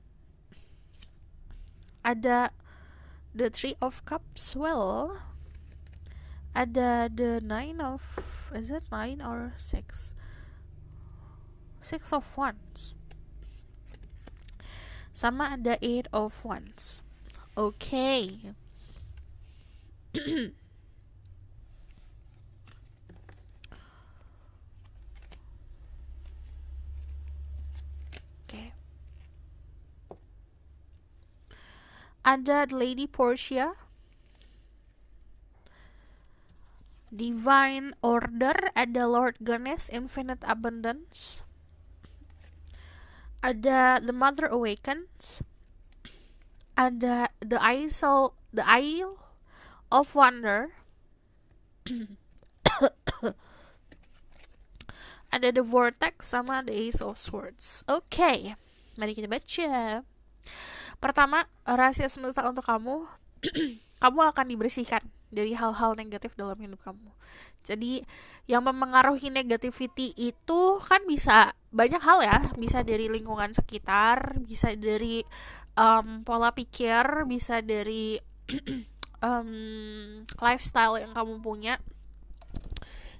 ada the three of cups well ada the nine of is it nine or six six of wands sama ada eight of wands okay under lady Portia, divine order ada Lord Ganesh infinite abundance ada the mother awakens ada the isle the isle of wonder ada the vortex sama the ace of swords oke okay. mari kita baca Pertama, rahasia semesta untuk kamu, kamu akan dibersihkan dari hal-hal negatif dalam hidup kamu. Jadi, yang memengaruhi negativity itu kan bisa banyak hal ya, bisa dari lingkungan sekitar, bisa dari um, pola pikir, bisa dari um, lifestyle yang kamu punya.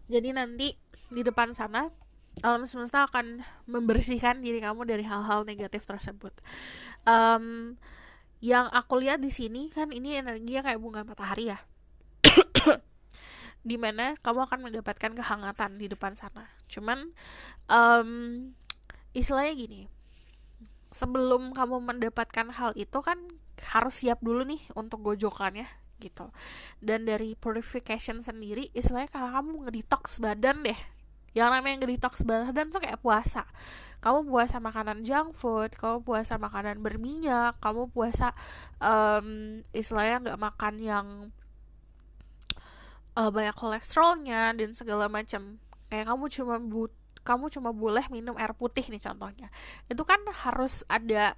Jadi nanti di depan sana alam semesta akan membersihkan diri kamu dari hal-hal negatif tersebut. Um, yang aku lihat di sini kan ini energi kayak bunga matahari ya. dimana kamu akan mendapatkan kehangatan di depan sana. Cuman um, istilahnya gini, sebelum kamu mendapatkan hal itu kan harus siap dulu nih untuk gojokannya gitu. Dan dari purification sendiri, istilahnya kalau kamu ngedetox badan deh yang namanya detox dan tuh kayak puasa kamu puasa makanan junk food kamu puasa makanan berminyak kamu puasa um, istilahnya nggak makan yang uh, banyak kolesterolnya dan segala macam kayak kamu cuma but kamu cuma boleh minum air putih nih contohnya itu kan harus ada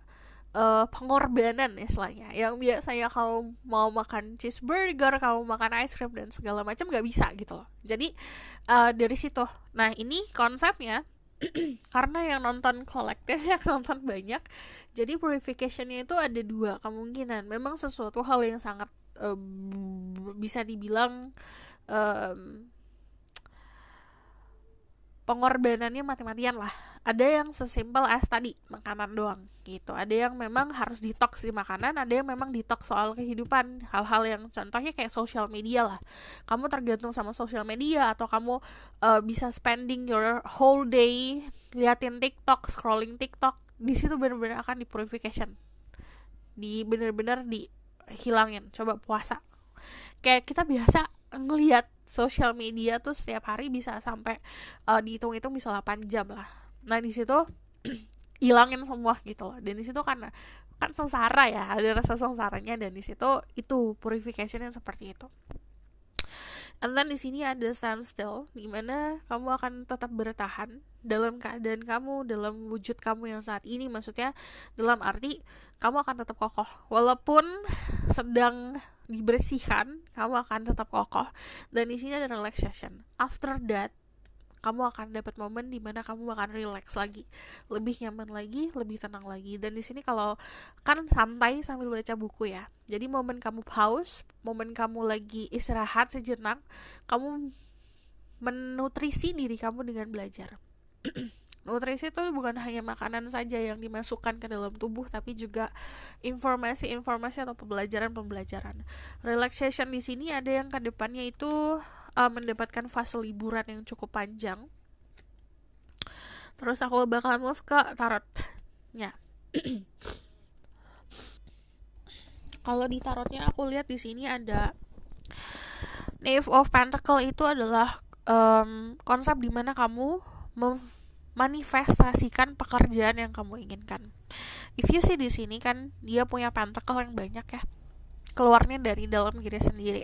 uh, pengorbanan istilahnya yang biasanya kalau mau makan cheeseburger kalau makan ice cream dan segala macam nggak bisa gitu loh jadi uh, dari situ nah ini konsepnya karena yang nonton kolektif yang nonton banyak jadi purificationnya itu ada dua kemungkinan memang sesuatu hal yang sangat uh, bisa dibilang um, pengorbanannya mati-matian lah ada yang sesimpel as tadi makanan doang gitu ada yang memang harus detox di makanan ada yang memang detox soal kehidupan hal-hal yang contohnya kayak social media lah kamu tergantung sama social media atau kamu uh, bisa spending your whole day liatin TikTok scrolling TikTok di situ benar-benar akan di purification di benar-benar dihilangin coba puasa kayak kita biasa ngelihat sosial media tuh setiap hari bisa sampai uh, eh, dihitung hitung bisa 8 jam lah nah di situ hilangin semua gitu loh dan di situ karena kan sengsara ya ada rasa sengsaranya dan di situ itu purification yang seperti itu And then di sini ada standstill, di mana kamu akan tetap bertahan dalam keadaan kamu, dalam wujud kamu yang saat ini. Maksudnya dalam arti kamu akan tetap kokoh, walaupun sedang dibersihkan kamu akan tetap kokoh dan di sini ada relaxation after that kamu akan dapat momen di mana kamu akan relax lagi lebih nyaman lagi lebih tenang lagi dan di sini kalau kan santai sambil baca buku ya jadi momen kamu pause momen kamu lagi istirahat sejenak kamu menutrisi diri kamu dengan belajar Nutrisi itu bukan hanya makanan saja yang dimasukkan ke dalam tubuh, tapi juga informasi-informasi atau pembelajaran-pembelajaran. Relaxation di sini ada yang ke depannya itu uh, mendapatkan fase liburan yang cukup panjang. Terus aku bakal move ke tarotnya. Kalau di tarotnya aku lihat di sini ada Knave of Pentacle itu adalah um, konsep dimana kamu manifestasikan pekerjaan yang kamu inginkan. If you see di sini kan dia punya pentacle yang banyak ya. Keluarnya dari dalam diri sendiri.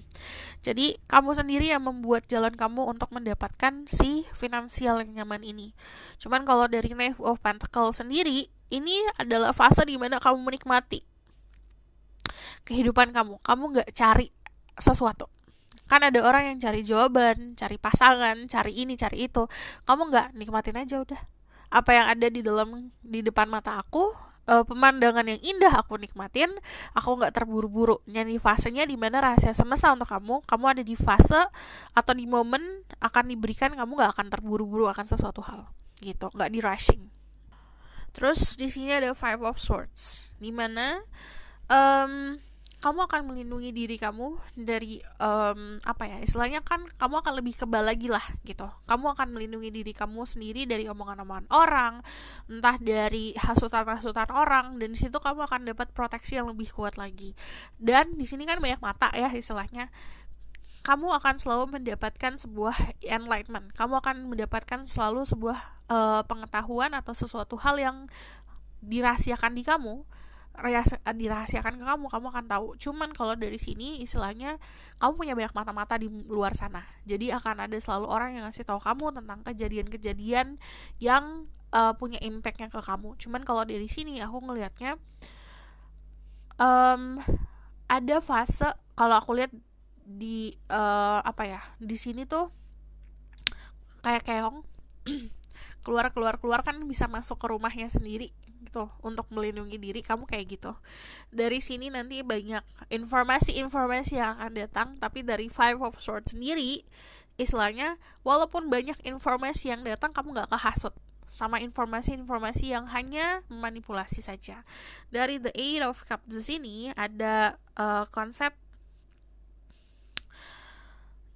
Jadi kamu sendiri yang membuat jalan kamu untuk mendapatkan si finansial yang nyaman ini. Cuman kalau dari Knife of Pentacle sendiri, ini adalah fase di mana kamu menikmati kehidupan kamu. Kamu nggak cari sesuatu kan ada orang yang cari jawaban cari pasangan cari ini cari itu kamu nggak nikmatin aja udah apa yang ada di dalam di depan mata aku uh, pemandangan yang indah aku nikmatin aku nggak terburu-buru Nyanyi fasenya di mana rahasia semesta untuk kamu kamu ada di fase atau di momen akan diberikan kamu nggak akan terburu-buru akan sesuatu hal gitu nggak di rushing terus di sini ada five of swords Di mana um, kamu akan melindungi diri kamu dari um, apa ya istilahnya kan kamu akan lebih kebal lagi lah gitu kamu akan melindungi diri kamu sendiri dari omongan-omongan orang entah dari hasutan-hasutan orang dan disitu kamu akan dapat proteksi yang lebih kuat lagi dan di sini kan banyak mata ya istilahnya kamu akan selalu mendapatkan sebuah enlightenment. Kamu akan mendapatkan selalu sebuah uh, pengetahuan atau sesuatu hal yang dirahasiakan di kamu dirahasiakan ke kamu kamu akan tahu cuman kalau dari sini istilahnya kamu punya banyak mata-mata di luar sana jadi akan ada selalu orang yang ngasih tahu kamu tentang kejadian-kejadian yang uh, punya impactnya ke kamu cuman kalau dari sini aku ngelihatnya um, ada fase kalau aku lihat di uh, apa ya di sini tuh kayak keong keluar keluar keluar kan bisa masuk ke rumahnya sendiri gitu untuk melindungi diri kamu kayak gitu dari sini nanti banyak informasi-informasi yang akan datang tapi dari five of swords sendiri istilahnya walaupun banyak informasi yang datang kamu nggak kehasut sama informasi-informasi yang hanya memanipulasi saja. Dari The Eight of Cups di sini ada uh, konsep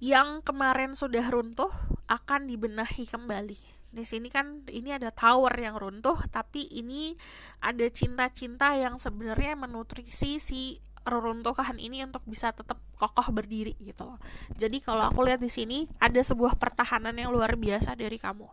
yang kemarin sudah runtuh akan dibenahi kembali di sini kan ini ada tower yang runtuh tapi ini ada cinta-cinta yang sebenarnya menutrisi si reruntuhan ini untuk bisa tetap kokoh berdiri gitu loh. Jadi kalau aku lihat di sini ada sebuah pertahanan yang luar biasa dari kamu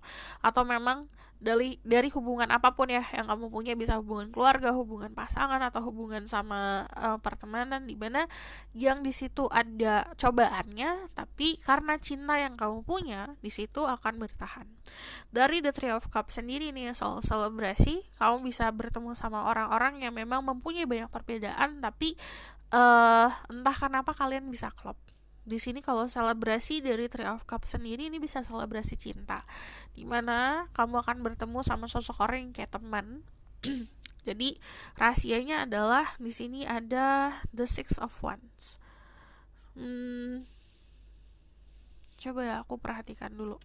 atau memang dari dari hubungan apapun ya yang kamu punya bisa hubungan keluarga, hubungan pasangan atau hubungan sama uh, pertemanan di mana yang di situ ada cobaannya tapi karena cinta yang kamu punya di situ akan bertahan. Dari The Three of Cups sendiri nih soal selebrasi, kamu bisa bertemu sama orang-orang yang memang mempunyai banyak perbedaan tapi uh, entah kenapa kalian bisa klop di sini kalau selebrasi dari Three of Cups sendiri ini bisa selebrasi cinta dimana kamu akan bertemu sama sosok orang yang kayak teman jadi rahasianya adalah di sini ada the six of wands hmm, coba ya aku perhatikan dulu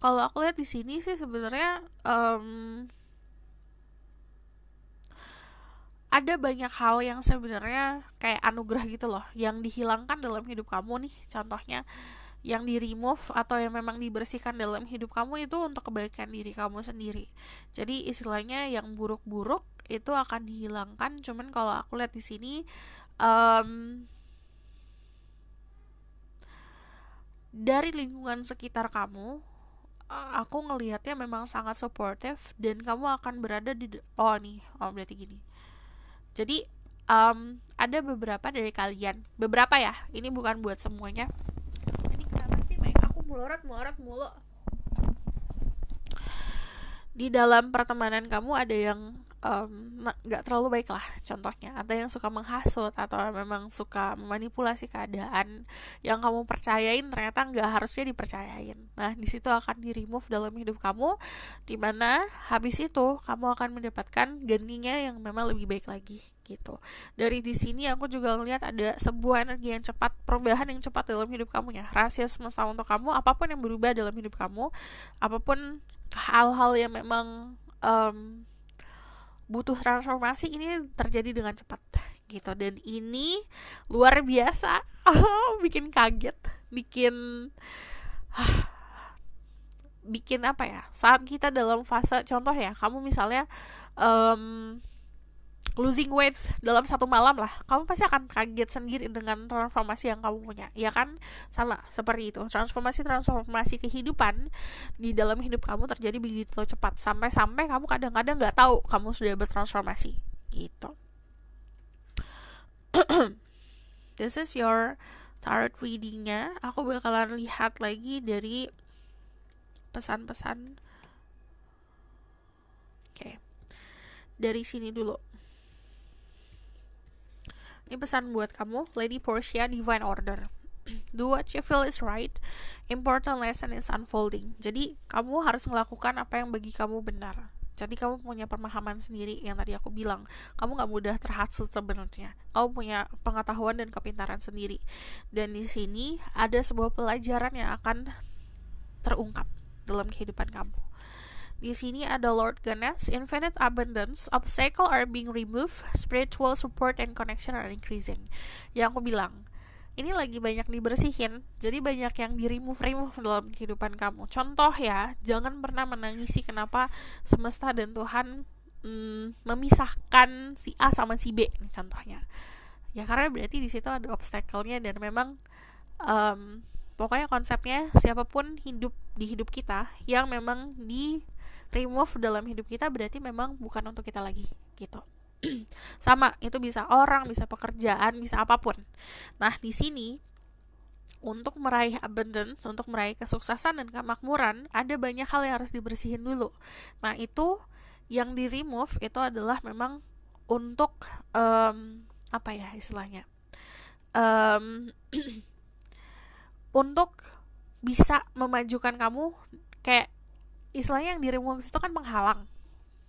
kalau aku lihat di sini sih sebenarnya um, ada banyak hal yang sebenarnya kayak anugerah gitu loh yang dihilangkan dalam hidup kamu nih contohnya yang di remove atau yang memang dibersihkan dalam hidup kamu itu untuk kebaikan diri kamu sendiri jadi istilahnya yang buruk-buruk itu akan dihilangkan cuman kalau aku lihat di sini um, dari lingkungan sekitar kamu eh, aku ngelihatnya memang sangat supportive dan kamu akan berada di oh nih oh berarti gini jadi um, ada beberapa dari kalian, beberapa ya. Ini bukan buat semuanya. Ini kenapa sih, Mike? Aku melorot-melorot mulu di dalam pertemanan kamu ada yang nggak um, terlalu baik lah contohnya atau yang suka menghasut atau memang suka memanipulasi keadaan yang kamu percayain ternyata nggak harusnya dipercayain nah di situ akan di remove dalam hidup kamu dimana habis itu kamu akan mendapatkan gantinya yang memang lebih baik lagi gitu dari di sini aku juga melihat ada sebuah energi yang cepat perubahan yang cepat dalam hidup kamu ya rahasia semesta untuk kamu apapun yang berubah dalam hidup kamu apapun hal-hal yang memang um, butuh transformasi ini terjadi dengan cepat gitu dan ini luar biasa bikin kaget bikin bikin apa ya saat kita dalam fase contoh ya kamu misalnya um, losing weight dalam satu malam lah kamu pasti akan kaget sendiri dengan transformasi yang kamu punya ya kan sama seperti itu transformasi transformasi kehidupan di dalam hidup kamu terjadi begitu cepat sampai-sampai kamu kadang-kadang nggak -kadang tahu kamu sudah bertransformasi gitu this is your tarot readingnya aku bakalan lihat lagi dari pesan-pesan oke dari sini dulu ini pesan buat kamu, Lady Portia Divine Order. Do what you feel is right. Important lesson is unfolding. Jadi, kamu harus melakukan apa yang bagi kamu benar. Jadi kamu punya pemahaman sendiri yang tadi aku bilang. Kamu nggak mudah terhasut sebenarnya. Kamu punya pengetahuan dan kepintaran sendiri. Dan di sini ada sebuah pelajaran yang akan terungkap dalam kehidupan kamu. Di sini ada Lord Ganesh, infinite abundance, obstacle are being removed, spiritual support and connection are increasing. Yang aku bilang, ini lagi banyak dibersihin, jadi banyak yang di remove remove dalam kehidupan kamu. Contoh ya, jangan pernah menangisi kenapa semesta dan Tuhan mm, memisahkan si A sama si B, ini contohnya. Ya karena berarti di situ ada obstacle-nya dan memang um, pokoknya konsepnya siapapun hidup di hidup kita yang memang di remove dalam hidup kita berarti memang bukan untuk kita lagi gitu sama itu bisa orang bisa pekerjaan bisa apapun nah di sini untuk meraih abundance, untuk meraih kesuksesan dan kemakmuran, ada banyak hal yang harus dibersihin dulu. Nah, itu yang di remove itu adalah memang untuk um, apa ya istilahnya? Um, untuk bisa memajukan kamu kayak istilahnya yang dirimu itu kan menghalang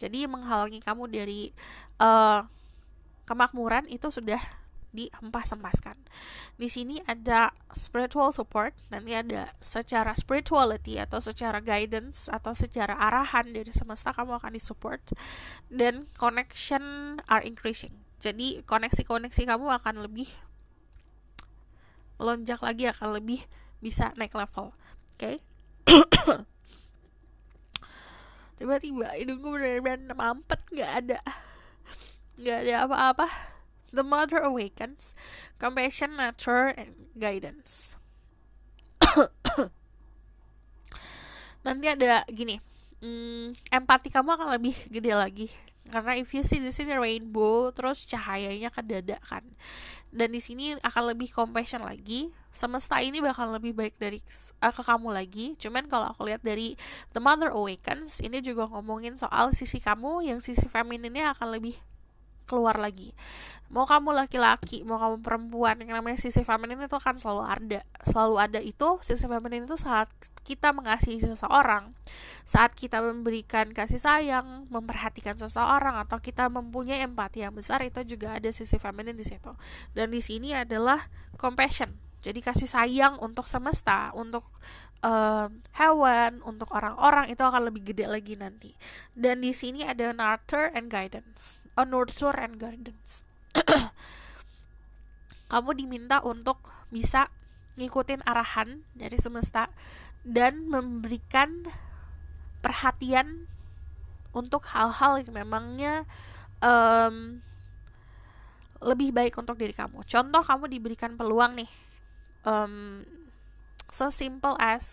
jadi menghalangi kamu dari uh, kemakmuran itu sudah dihempas-hempaskan. Di sini ada spiritual support, nanti ada secara spirituality atau secara guidance atau secara arahan dari semesta kamu akan disupport dan connection are increasing. Jadi koneksi-koneksi kamu akan lebih melonjak lagi akan lebih bisa naik level. Oke. Okay? tiba-tiba hidung gue bener-bener mampet nggak ada nggak ada apa-apa the mother awakens compassion nature and guidance nanti ada gini hmm, empati kamu akan lebih gede lagi karena if you see di sini rainbow terus cahayanya ke dada kan dan di sini akan lebih compassion lagi semesta ini bakal lebih baik dari uh, ke kamu lagi. Cuman kalau aku lihat dari The Mother Awakens ini juga ngomongin soal sisi kamu yang sisi femininnya akan lebih keluar lagi. Mau kamu laki-laki, mau kamu perempuan, yang namanya sisi feminin itu akan selalu ada. Selalu ada itu, sisi feminin itu saat kita mengasihi seseorang, saat kita memberikan kasih sayang, memperhatikan seseorang, atau kita mempunyai empati yang besar, itu juga ada sisi feminin di situ. Dan di sini adalah compassion, jadi kasih sayang untuk semesta, untuk uh, hewan, untuk orang-orang itu akan lebih gede lagi nanti. Dan di sini ada nurture and guidance, uh, nurture and guidance. Kamu diminta untuk bisa ngikutin arahan dari semesta dan memberikan perhatian untuk hal-hal yang memangnya um, lebih baik untuk diri kamu. Contoh kamu diberikan peluang nih um, sesimpel so as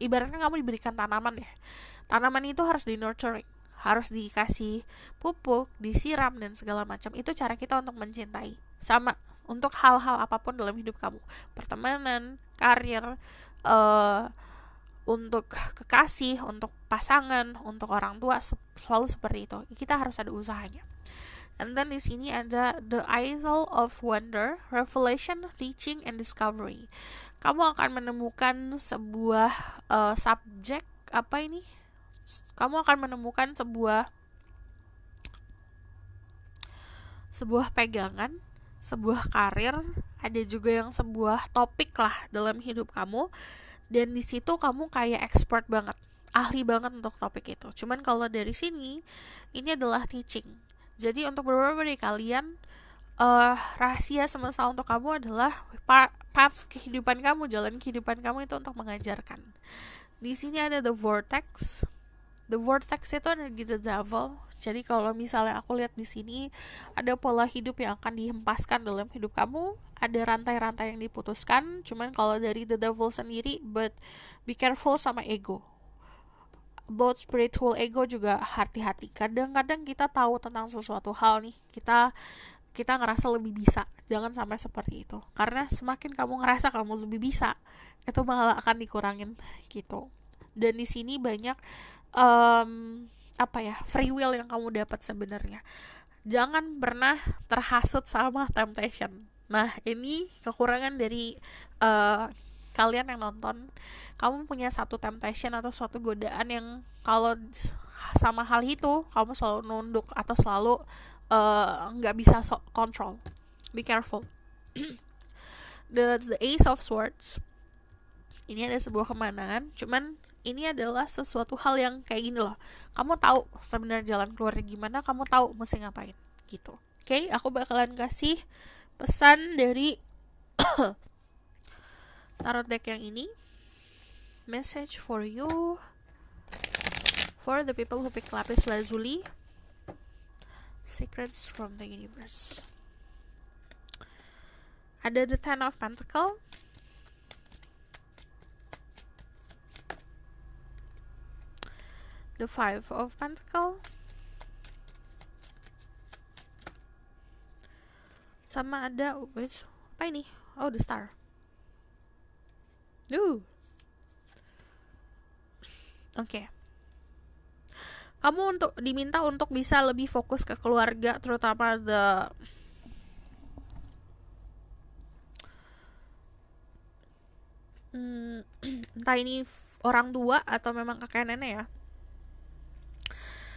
ibaratnya kamu diberikan tanaman ya tanaman itu harus di nurturing harus dikasih pupuk disiram dan segala macam itu cara kita untuk mencintai sama untuk hal-hal apapun dalam hidup kamu pertemanan karir uh, untuk kekasih untuk pasangan untuk orang tua selalu seperti itu kita harus ada usahanya And then di sini ada the isle of wonder, revelation, reaching and discovery. Kamu akan menemukan sebuah uh, subjek apa ini? Kamu akan menemukan sebuah sebuah pegangan, sebuah karir, ada juga yang sebuah topik lah dalam hidup kamu dan di situ kamu kayak expert banget ahli banget untuk topik itu. Cuman kalau dari sini ini adalah teaching jadi untuk beberapa dari kalian uh, rahasia semesta untuk kamu adalah path kehidupan kamu, jalan kehidupan kamu itu untuk mengajarkan. Di sini ada the vortex. The vortex itu energi the devil. Jadi kalau misalnya aku lihat di sini ada pola hidup yang akan dihempaskan dalam hidup kamu, ada rantai-rantai yang diputuskan. Cuman kalau dari the devil sendiri, but be careful sama ego about spiritual ego juga hati-hati kadang-kadang kita tahu tentang sesuatu hal nih kita kita ngerasa lebih bisa jangan sampai seperti itu karena semakin kamu ngerasa kamu lebih bisa itu malah akan dikurangin gitu dan di sini banyak um, apa ya free will yang kamu dapat sebenarnya jangan pernah terhasut sama temptation nah ini kekurangan dari uh, kalian yang nonton kamu punya satu temptation atau suatu godaan yang kalau sama hal itu kamu selalu nunduk atau selalu eh, nggak uh, bisa so control be careful the the ace of swords ini ada sebuah kemenangan cuman ini adalah sesuatu hal yang kayak gini loh kamu tahu sebenarnya jalan keluarnya gimana kamu tahu mesti ngapain gitu oke okay? aku bakalan kasih pesan dari Tarot deck yang ini. Message for you. For the people who pick lapis lazuli. Secrets from the universe. Ada the Ten of Pentacle. The Five of Pentacle. Sama ada, which, apa ini? Oh, the Star. Duh. Oke. Okay. Kamu untuk diminta untuk bisa lebih fokus ke keluarga, terutama the hmm, entah ini orang tua atau memang kakek nenek ya.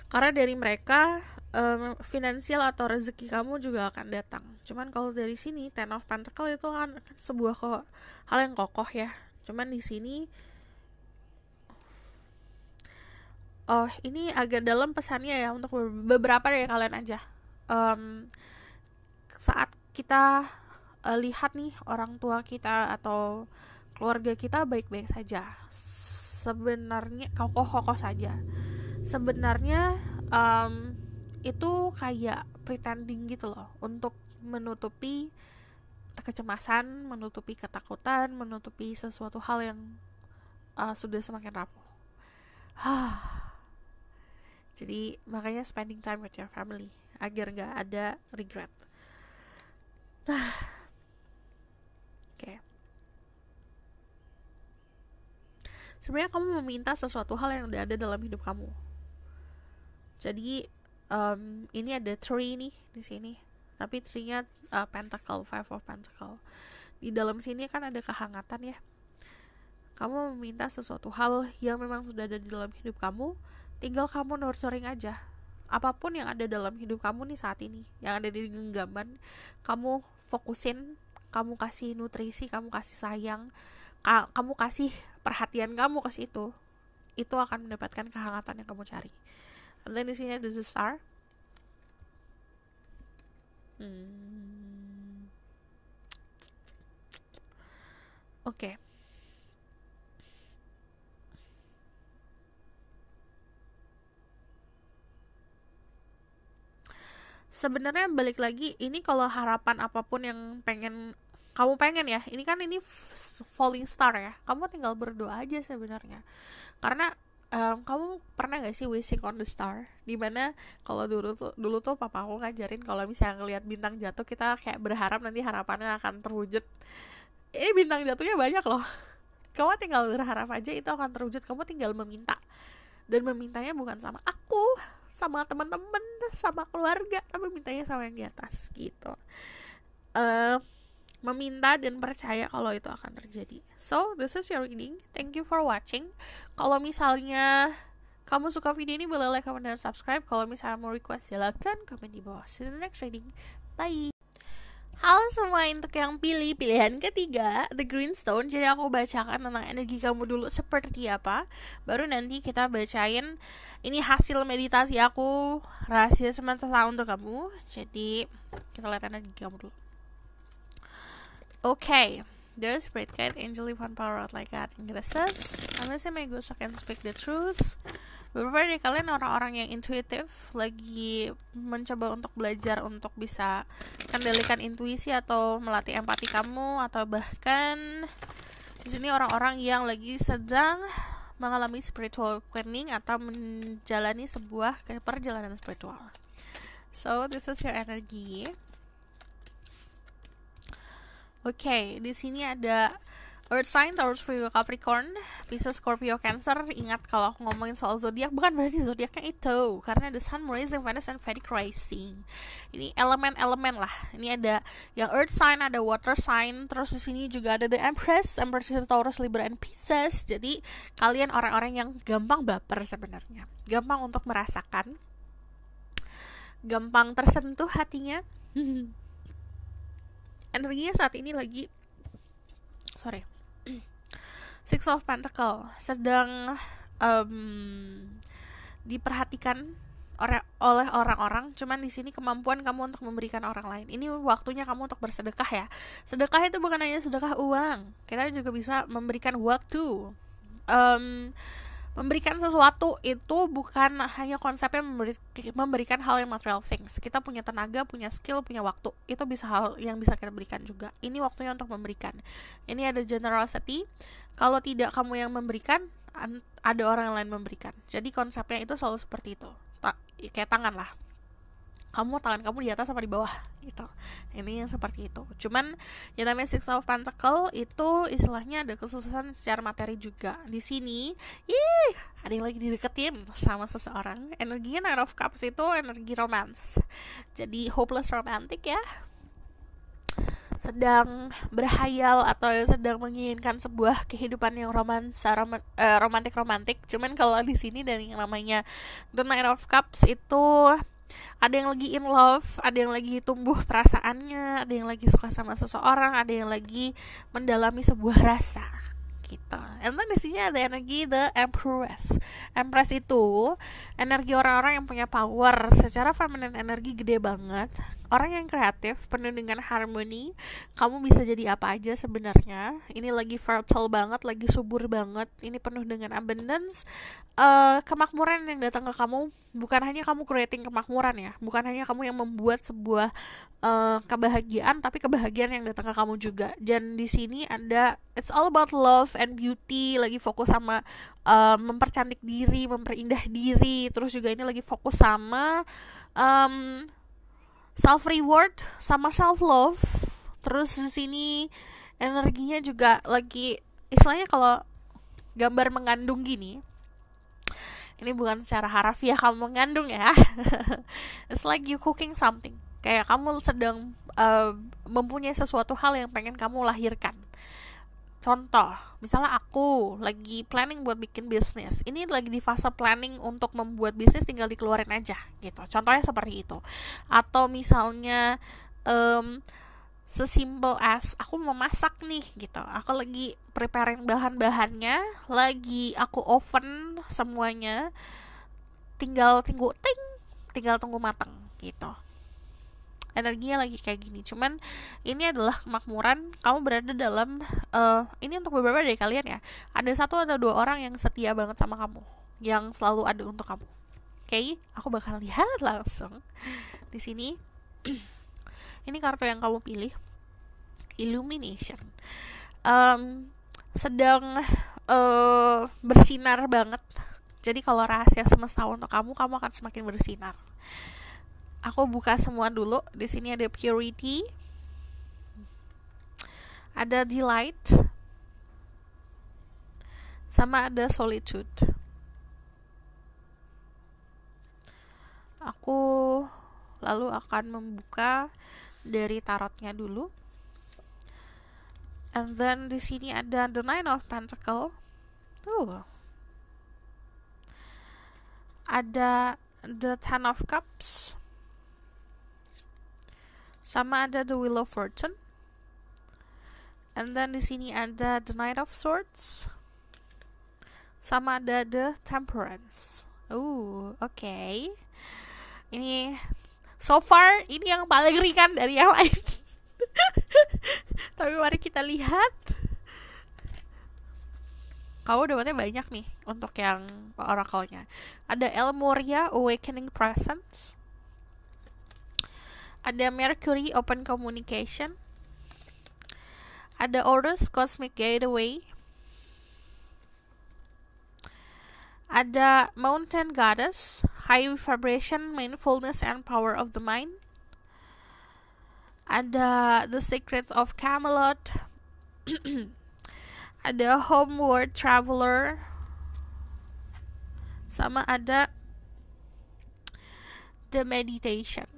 Karena dari mereka um, finansial atau rezeki kamu juga akan datang. Cuman kalau dari sini Ten of Pentacle itu kan sebuah hal yang kokoh ya cuman di sini oh ini agak dalam pesannya ya untuk beberapa dari kalian aja um, saat kita uh, lihat nih orang tua kita atau keluarga kita baik-baik saja sebenarnya kokoh-kokoh saja sebenarnya um, itu kayak pretending gitu loh untuk menutupi kecemasan, menutupi ketakutan, menutupi sesuatu hal yang uh, sudah semakin rapuh. Jadi makanya spending time with your family agar nggak ada regret. Nah. Oke. Okay. Sebenarnya kamu meminta sesuatu hal yang udah ada dalam hidup kamu. Jadi um, ini ada tree nih di sini, tapi tree-nya uh, Pentacle Five of Pentacle di dalam sini kan ada kehangatan ya kamu meminta sesuatu hal yang memang sudah ada di dalam hidup kamu tinggal kamu nurturing aja apapun yang ada dalam hidup kamu nih saat ini yang ada di genggaman kamu fokusin kamu kasih nutrisi kamu kasih sayang ka kamu kasih perhatian kamu ke situ itu akan mendapatkan kehangatan yang kamu cari dan di sini ada the star hmm Oke. Okay. Sebenarnya balik lagi ini kalau harapan apapun yang pengen kamu pengen ya ini kan ini falling star ya kamu tinggal berdoa aja sebenarnya karena um, kamu pernah gak sih wishing on the star dimana kalau dulu tuh dulu tuh papa aku ngajarin kalau misalnya ngelihat bintang jatuh kita kayak berharap nanti harapannya akan terwujud Eh bintang jatuhnya banyak loh kamu tinggal berharap aja itu akan terwujud kamu tinggal meminta dan memintanya bukan sama aku sama teman-teman sama keluarga tapi mintanya sama yang di atas gitu uh, meminta dan percaya kalau itu akan terjadi. So, this is your reading. Thank you for watching. Kalau misalnya kamu suka video ini, boleh like, comment, dan subscribe. Kalau misalnya mau request, silahkan komen di bawah. See you next reading. Bye! Halo semua untuk yang pilih pilihan ketiga The Greenstone Jadi aku bacakan tentang energi kamu dulu seperti apa Baru nanti kita bacain Ini hasil meditasi aku Rahasia semesta untuk kamu Jadi kita lihat energi kamu dulu Oke okay. There's great guide, angel, fun power out like that. Ingresses, unless I may go so I can speak the truth beberapa dari kalian orang-orang yang intuitif lagi mencoba untuk belajar untuk bisa kendalikan intuisi atau melatih empati kamu atau bahkan di sini orang-orang yang lagi sedang mengalami spiritual awakening atau menjalani sebuah perjalanan spiritual. So this is your energy. Oke, okay, di sini ada Earth sign Taurus Virgo Capricorn Pisces Scorpio Cancer ingat kalau aku ngomongin soal zodiak bukan berarti zodiaknya itu karena the Sun rising Venus and Vedic rising ini elemen-elemen lah ini ada yang Earth sign ada Water sign terus di sini juga ada the Empress Empress itu Taurus Libra and Pisces jadi kalian orang-orang yang gampang baper sebenarnya gampang untuk merasakan gampang tersentuh hatinya energinya saat ini lagi sorry Six of Pentacle sedang um, diperhatikan oleh orang-orang cuman di sini kemampuan kamu untuk memberikan orang lain ini waktunya kamu untuk bersedekah ya sedekah itu bukan hanya sedekah uang kita juga bisa memberikan waktu um, memberikan sesuatu itu bukan hanya konsepnya memberi, memberikan hal yang material things. Kita punya tenaga, punya skill, punya waktu. Itu bisa hal yang bisa kita berikan juga. Ini waktunya untuk memberikan. Ini ada generosity. Kalau tidak kamu yang memberikan, ada orang lain memberikan. Jadi konsepnya itu selalu seperti itu. Ta kayak tangan lah kamu tangan kamu di atas apa di bawah gitu ini yang seperti itu cuman yang namanya six of pentacle itu istilahnya ada kesuksesan secara materi juga di sini ih ada yang lagi dideketin sama seseorang energinya nine of cups itu energi romance jadi hopeless romantic ya sedang berhayal atau sedang menginginkan sebuah kehidupan yang romansa rom, eh, romantik romantik cuman kalau di sini dan yang namanya the nine of cups itu ada yang lagi in love ada yang lagi tumbuh perasaannya ada yang lagi suka sama seseorang ada yang lagi mendalami sebuah rasa gitu and then di sini ada energi the empress empress itu energi orang-orang yang punya power secara feminine energi gede banget orang yang kreatif penuh dengan harmoni kamu bisa jadi apa aja sebenarnya ini lagi fertile banget lagi subur banget ini penuh dengan abundance uh, kemakmuran yang datang ke kamu bukan hanya kamu creating kemakmuran ya bukan hanya kamu yang membuat sebuah uh, kebahagiaan tapi kebahagiaan yang datang ke kamu juga dan di sini ada it's all about love and beauty lagi fokus sama uh, mempercantik diri memperindah diri terus juga ini lagi fokus sama um, self reward sama self love terus di sini energinya juga lagi istilahnya kalau gambar mengandung gini ini bukan secara harafiah ya, kamu mengandung ya it's like you cooking something kayak kamu sedang uh, mempunyai sesuatu hal yang pengen kamu lahirkan Contoh, misalnya aku lagi planning buat bikin bisnis. Ini lagi di fase planning untuk membuat bisnis tinggal dikeluarin aja gitu. Contohnya seperti itu. Atau misalnya um, sesimpel as aku mau masak nih gitu. Aku lagi preparing bahan-bahannya, lagi aku oven semuanya. Tinggal tunggu ting, tinggal tunggu matang gitu energinya lagi kayak gini cuman ini adalah kemakmuran kamu berada dalam uh, ini untuk beberapa dari kalian ya ada satu atau dua orang yang setia banget sama kamu yang selalu ada untuk kamu oke okay? aku bakal lihat langsung di sini ini kartu yang kamu pilih illumination um, sedang uh, bersinar banget jadi kalau rahasia semesta untuk kamu kamu akan semakin bersinar aku buka semua dulu di sini ada purity ada delight sama ada solitude aku lalu akan membuka dari tarotnya dulu and then di sini ada the nine of pentacle tuh ada the ten of cups sama ada The Wheel of Fortune. And then di sini ada The Knight of Swords. Sama ada The Temperance. Oh, oke. Okay. Ini so far ini yang paling ringan dari yang lain. Tapi mari kita lihat. Kau dapatnya banyak nih untuk yang oracle-nya. Ada Elmoria Awakening Presence ada Mercury Open Communication, ada Horus Cosmic Gateway, ada Mountain Goddess, High Vibration, Mindfulness and Power of the Mind, ada The Secret of Camelot, ada Homeward Traveler, sama ada The Meditation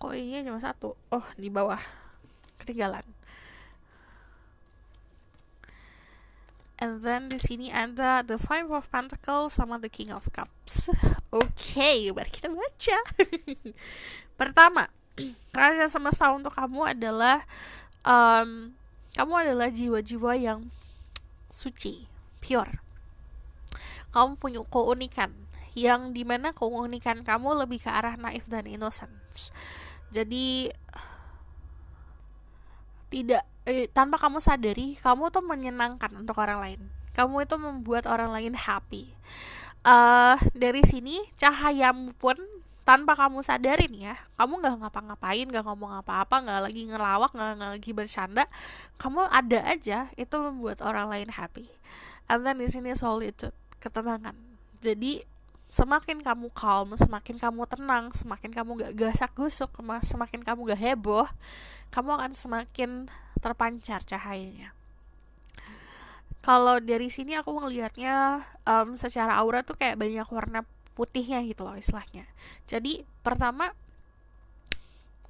kok ini cuma satu oh di bawah ketinggalan And then di sini ada The Five of Pentacles sama The King of Cups. Oke, okay, mari kita baca. Pertama, rahasia semesta untuk kamu adalah um, kamu adalah jiwa-jiwa yang suci, pure. Kamu punya keunikan yang dimana keunikan kamu lebih ke arah naif dan innocent jadi tidak eh, tanpa kamu sadari kamu tuh menyenangkan untuk orang lain kamu itu membuat orang lain happy uh, dari sini cahayamu pun tanpa kamu sadarin ya kamu nggak ngapa-ngapain nggak ngomong apa-apa nggak lagi ngelawak nggak lagi bercanda kamu ada aja itu membuat orang lain happy and di sini solitude ketenangan jadi semakin kamu calm, semakin kamu tenang, semakin kamu gak gasak gusuk, semakin kamu gak heboh, kamu akan semakin terpancar cahayanya. Kalau dari sini aku melihatnya um, secara aura tuh kayak banyak warna putihnya gitu loh istilahnya. Jadi pertama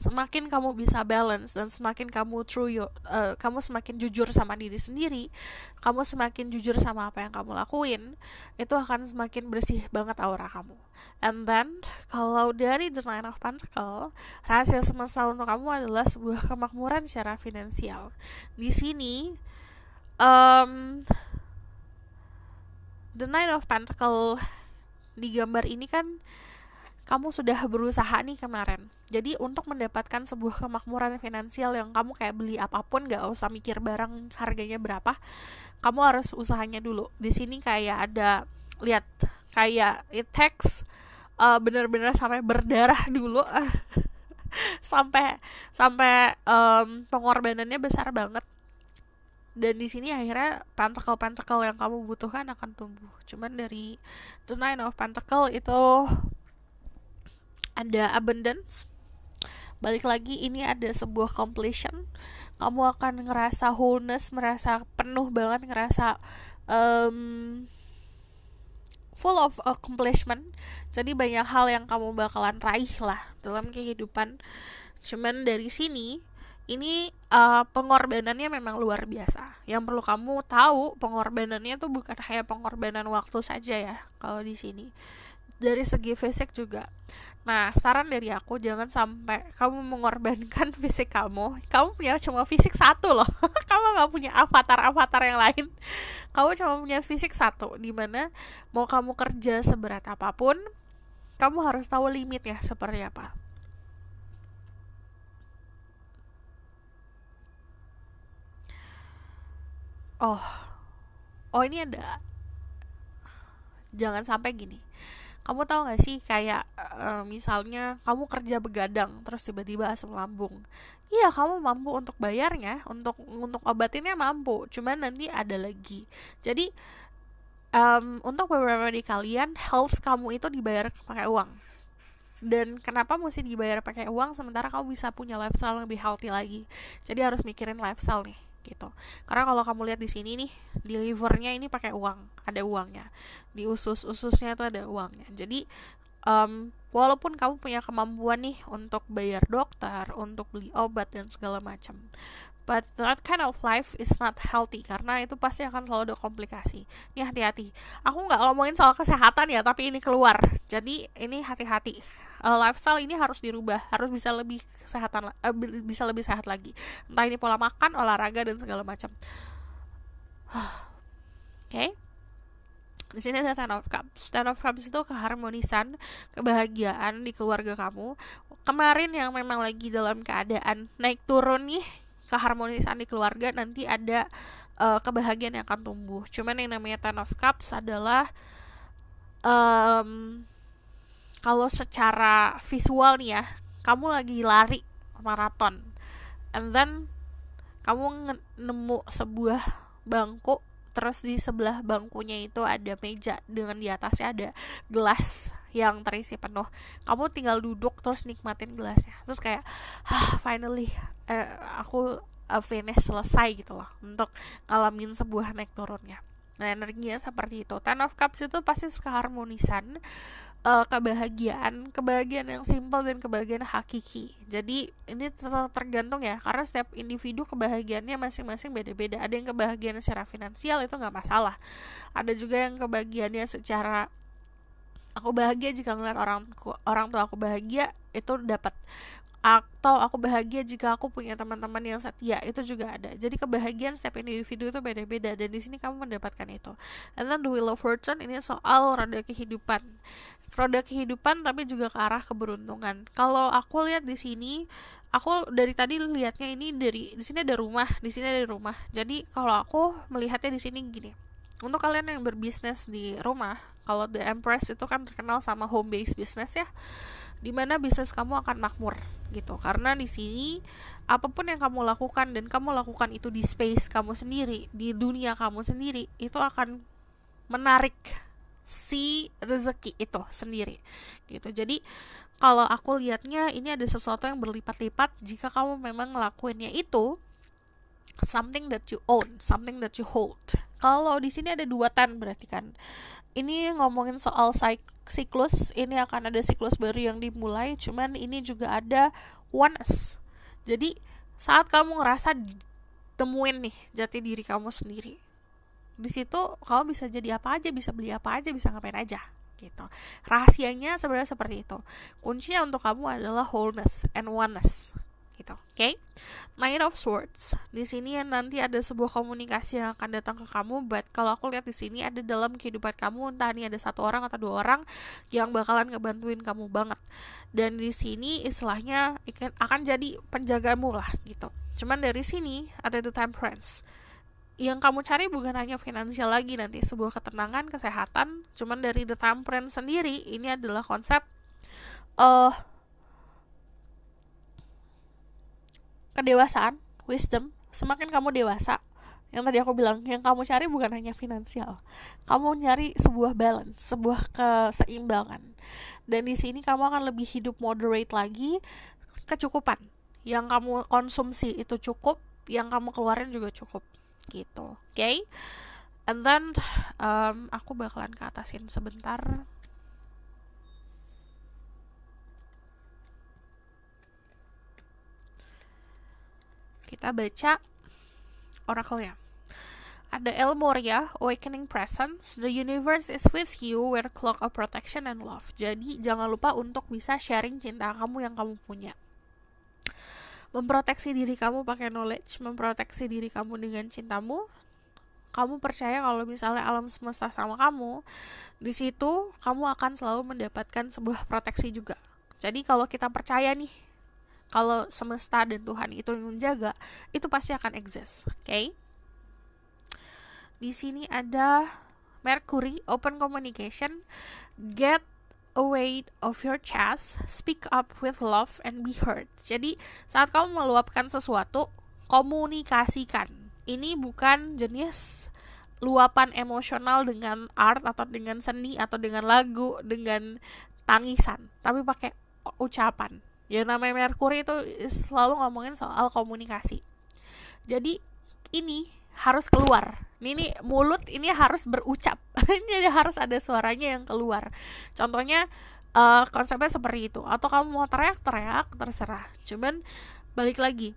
semakin kamu bisa balance dan semakin kamu true you, uh, eh, kamu semakin jujur sama diri sendiri kamu semakin jujur sama apa yang kamu lakuin itu akan semakin bersih banget aura kamu and then kalau dari the nine of pentacle rahasia semesta untuk kamu adalah sebuah kemakmuran secara finansial di sini um, the nine of Pentacles di gambar ini kan kamu sudah berusaha nih kemarin. Jadi untuk mendapatkan sebuah kemakmuran finansial yang kamu kayak beli apapun gak usah mikir barang harganya berapa, kamu harus usahanya dulu. Di sini kayak ada lihat kayak it takes uh, eh, bener-bener sampai berdarah dulu. sampai sampai um, pengorbanannya besar banget dan di sini akhirnya pentacle-pentacle yang kamu butuhkan akan tumbuh. Cuman dari the nine of pentacle itu ada abundance balik lagi ini ada sebuah completion kamu akan ngerasa wholeness merasa penuh banget ngerasa um, full of accomplishment jadi banyak hal yang kamu bakalan raih lah dalam kehidupan cuman dari sini ini uh, pengorbanannya memang luar biasa. Yang perlu kamu tahu, pengorbanannya tuh bukan hanya pengorbanan waktu saja ya kalau di sini dari segi fisik juga. Nah, saran dari aku jangan sampai kamu mengorbankan fisik kamu. Kamu punya cuma fisik satu loh. kamu nggak punya avatar-avatar yang lain. Kamu cuma punya fisik satu. Dimana mau kamu kerja seberat apapun, kamu harus tahu limitnya seperti apa. Oh, oh ini ada. Jangan sampai gini kamu tahu gak sih kayak uh, misalnya kamu kerja begadang terus tiba-tiba asam lambung iya kamu mampu untuk bayarnya untuk untuk obatinnya mampu cuman nanti ada lagi jadi um, untuk beberapa di kalian health kamu itu dibayar pakai uang dan kenapa mesti dibayar pakai uang sementara kamu bisa punya lifestyle yang lebih healthy lagi jadi harus mikirin lifestyle nih gitu. Karena kalau kamu lihat di sini nih, di livernya ini pakai uang, ada uangnya. Di usus-ususnya itu ada uangnya. Jadi um, walaupun kamu punya kemampuan nih untuk bayar dokter, untuk beli obat dan segala macam. But that kind of life is not healthy karena itu pasti akan selalu ada komplikasi. Ini hati-hati. Aku nggak ngomongin soal kesehatan ya, tapi ini keluar. Jadi ini hati-hati uh, lifestyle ini harus dirubah harus bisa lebih kesehatan uh, bisa lebih sehat lagi entah ini pola makan olahraga dan segala macam oke okay? di sini ada ten of cups ten of cups itu keharmonisan kebahagiaan di keluarga kamu kemarin yang memang lagi dalam keadaan naik turun nih keharmonisan di keluarga nanti ada uh, kebahagiaan yang akan tumbuh cuman yang namanya ten of cups adalah um, kalau secara visual nih ya kamu lagi lari maraton and then kamu nemu sebuah bangku terus di sebelah bangkunya itu ada meja dengan di atasnya ada gelas yang terisi penuh kamu tinggal duduk terus nikmatin gelasnya terus kayak ah finally eh, aku uh, finish selesai gitu loh untuk ngalamin sebuah naik turunnya nah energinya seperti itu ten of cups itu pasti suka harmonisan uh, kebahagiaan, kebahagiaan yang simple dan kebahagiaan hakiki. Jadi ini ter tergantung ya, karena setiap individu kebahagiaannya masing-masing beda-beda. Ada yang kebahagiaan secara finansial itu nggak masalah. Ada juga yang kebahagiaannya secara aku bahagia jika ngeliat orang orang tua aku bahagia itu dapat atau aku bahagia jika aku punya teman-teman yang setia itu juga ada jadi kebahagiaan setiap individu itu beda-beda dan di sini kamu mendapatkan itu dan then the wheel of fortune ini soal roda kehidupan roda kehidupan tapi juga ke arah keberuntungan. Kalau aku lihat di sini, aku dari tadi lihatnya ini dari di sini ada rumah, di sini ada rumah. Jadi kalau aku melihatnya di sini gini. Untuk kalian yang berbisnis di rumah, kalau The Empress itu kan terkenal sama home base business ya di mana bisnis kamu akan makmur gitu karena di sini apapun yang kamu lakukan dan kamu lakukan itu di space kamu sendiri di dunia kamu sendiri itu akan menarik si rezeki itu sendiri gitu jadi kalau aku lihatnya ini ada sesuatu yang berlipat-lipat jika kamu memang ngelakuinnya itu something that you own something that you hold kalau di sini ada dua tan berarti kan ini ngomongin soal siklus ini akan ada siklus baru yang dimulai cuman ini juga ada oneness jadi saat kamu ngerasa temuin nih jati diri kamu sendiri di situ kamu bisa jadi apa aja bisa beli apa aja bisa ngapain aja gitu rahasianya sebenarnya seperti itu kuncinya untuk kamu adalah wholeness and oneness gitu. Oke. Okay? Nine of Swords. Di sini ya nanti ada sebuah komunikasi yang akan datang ke kamu, but kalau aku lihat di sini ada dalam kehidupan kamu entah ini ada satu orang atau dua orang yang bakalan ngebantuin kamu banget. Dan di sini istilahnya akan jadi penjagamu lah gitu. Cuman dari sini ada the temperance yang kamu cari bukan hanya finansial lagi nanti sebuah ketenangan kesehatan cuman dari the tamperen sendiri ini adalah konsep uh, kedewasaan wisdom semakin kamu dewasa yang tadi aku bilang yang kamu cari bukan hanya finansial kamu nyari sebuah balance sebuah keseimbangan dan di sini kamu akan lebih hidup moderate lagi kecukupan yang kamu konsumsi itu cukup yang kamu keluarin juga cukup gitu oke okay? and then um, aku bakalan ke atasin sebentar kita baca oracle-nya ada Elmoria, ya, Awakening Presence, The Universe is with you, where clock of protection and love. Jadi jangan lupa untuk bisa sharing cinta kamu yang kamu punya memproteksi diri kamu pakai knowledge, memproteksi diri kamu dengan cintamu. Kamu percaya kalau misalnya alam semesta sama kamu, di situ kamu akan selalu mendapatkan sebuah proteksi juga. Jadi kalau kita percaya nih, kalau semesta dan Tuhan itu yang menjaga, itu pasti akan exist, oke? Okay? Di sini ada Mercury, open communication, get a weight of your chest, speak up with love and be heard. Jadi, saat kamu meluapkan sesuatu, komunikasikan. Ini bukan jenis luapan emosional dengan art atau dengan seni atau dengan lagu, dengan tangisan, tapi pakai ucapan. Yang namanya Mercury itu selalu ngomongin soal komunikasi. Jadi, ini harus keluar ini, mulut ini harus berucap jadi harus ada suaranya yang keluar contohnya uh, konsepnya seperti itu atau kamu mau teriak-teriak terserah cuman balik lagi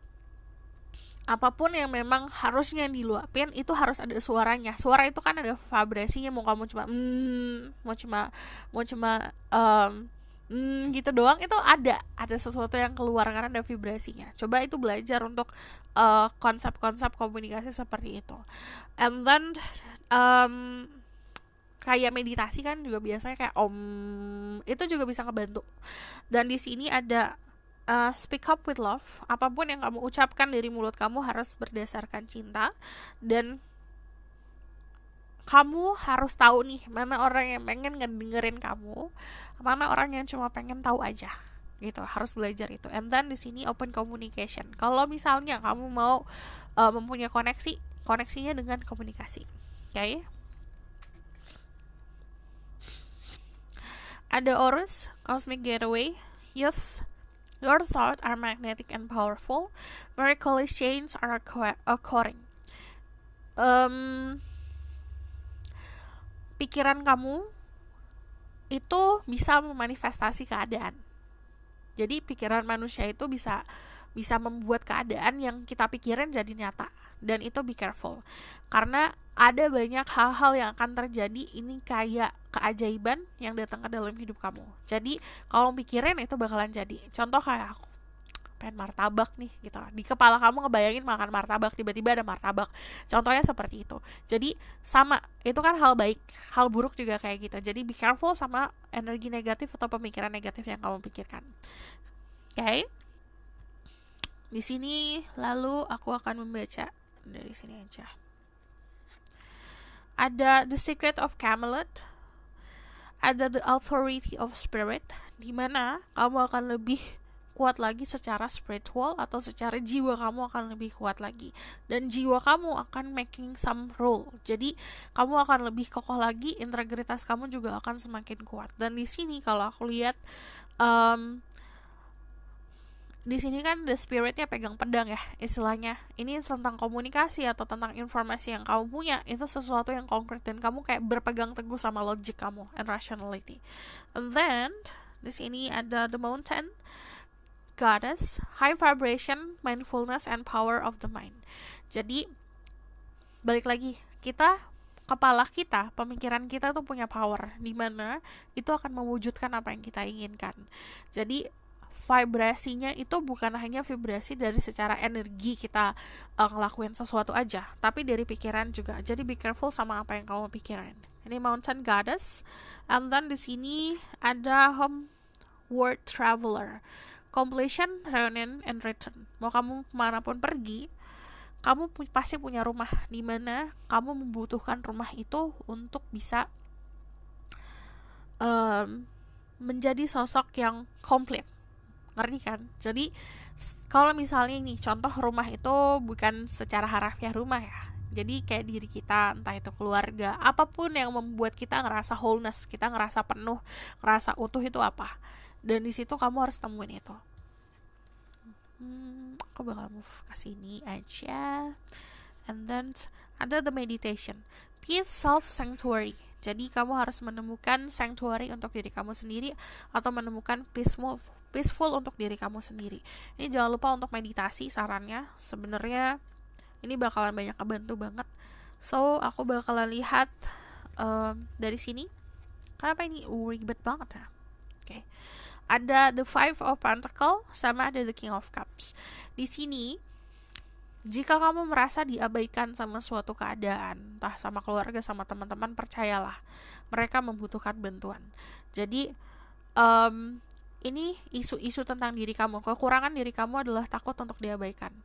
apapun yang memang harusnya diluapin itu harus ada suaranya suara itu kan ada vibrasinya mau kamu cuma mm, mau cuma mau cuma um, hmm, gitu doang itu ada ada sesuatu yang keluar karena ada vibrasinya coba itu belajar untuk eh, konsep-konsep uh, komunikasi seperti itu and then um, kayak meditasi kan juga biasanya kayak om itu juga bisa ngebantu dan di sini ada uh, speak up with love apapun yang kamu ucapkan dari mulut kamu harus berdasarkan cinta dan kamu harus tahu nih mana orang yang pengen ngedengerin kamu mana orang yang cuma pengen tahu aja gitu harus belajar itu and then di sini open communication kalau misalnya kamu mau uh, mempunyai koneksi koneksinya dengan komunikasi oke okay? ada Horus Cosmic Gateway Youth Your thoughts are magnetic and powerful. Miraculous change are occurring. Um, pikiran kamu itu bisa memanifestasi keadaan. Jadi pikiran manusia itu bisa bisa membuat keadaan yang kita pikirin jadi nyata dan itu be careful karena ada banyak hal-hal yang akan terjadi ini kayak keajaiban yang datang ke dalam hidup kamu jadi kalau pikirin itu bakalan jadi contoh kayak aku pengen martabak nih gitu di kepala kamu ngebayangin makan martabak tiba-tiba ada martabak contohnya seperti itu jadi sama itu kan hal baik hal buruk juga kayak gitu jadi be careful sama energi negatif atau pemikiran negatif yang kamu pikirkan oke okay? di sini lalu aku akan membaca dari sini aja ada The Secret of Camelot ada The Authority of Spirit di mana kamu akan lebih kuat lagi secara spiritual atau secara jiwa kamu akan lebih kuat lagi dan jiwa kamu akan making some role jadi kamu akan lebih kokoh lagi integritas kamu juga akan semakin kuat dan di sini kalau aku lihat um, di sini kan the spiritnya pegang pedang ya istilahnya ini tentang komunikasi atau tentang informasi yang kamu punya itu sesuatu yang konkret dan kamu kayak berpegang teguh sama logic kamu and rationality and then di sini ada the mountain goddess, high vibration, mindfulness, and power of the mind. Jadi, balik lagi, kita kepala kita, pemikiran kita tuh punya power di mana itu akan mewujudkan apa yang kita inginkan. Jadi vibrasinya itu bukan hanya vibrasi dari secara energi kita uh, ngelakuin sesuatu aja, tapi dari pikiran juga. Jadi be careful sama apa yang kamu pikirin. Ini Mountain Goddess, and then di sini ada Home World Traveler completion, reunion, and return. Mau kamu kemanapun pergi, kamu pu pasti punya rumah di mana kamu membutuhkan rumah itu untuk bisa um, menjadi sosok yang komplit. Ngerti kan? Jadi kalau misalnya nih contoh rumah itu bukan secara harafiah rumah ya. Jadi kayak diri kita, entah itu keluarga, apapun yang membuat kita ngerasa wholeness, kita ngerasa penuh, ngerasa utuh itu apa? dan di situ kamu harus temuin itu hmm, aku bakal move ke sini aja and then ada the meditation peace self sanctuary jadi kamu harus menemukan sanctuary untuk diri kamu sendiri atau menemukan peace move peaceful untuk diri kamu sendiri ini jangan lupa untuk meditasi sarannya sebenarnya ini bakalan banyak kebantu banget so aku bakalan lihat uh, dari sini kenapa ini ribet banget ya oke okay ada the five of Pentacles sama ada the king of cups di sini jika kamu merasa diabaikan sama suatu keadaan, entah sama keluarga, sama teman-teman, percayalah, mereka membutuhkan bantuan. Jadi, um, ini isu-isu tentang diri kamu. Kekurangan diri kamu adalah takut untuk diabaikan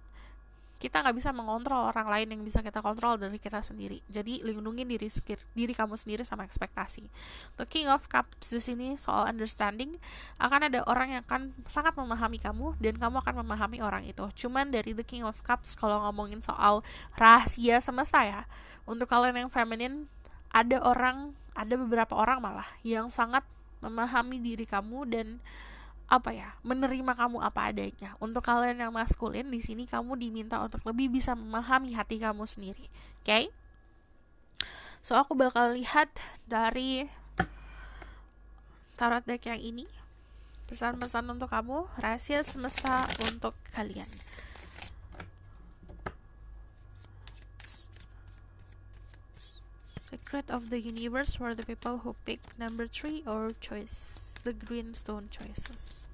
kita nggak bisa mengontrol orang lain yang bisa kita kontrol dari kita sendiri jadi lindungi diri diri kamu sendiri sama ekspektasi the king of cups di sini soal understanding akan ada orang yang akan sangat memahami kamu dan kamu akan memahami orang itu cuman dari the king of cups kalau ngomongin soal rahasia semesta ya untuk kalian yang feminine ada orang ada beberapa orang malah yang sangat memahami diri kamu dan apa ya menerima kamu apa adanya untuk kalian yang maskulin di sini kamu diminta untuk lebih bisa memahami hati kamu sendiri oke okay? so aku bakal lihat dari tarot deck yang ini pesan-pesan untuk kamu rahasia semesta untuk kalian secret of the universe for the people who pick number three or choice the green stone choices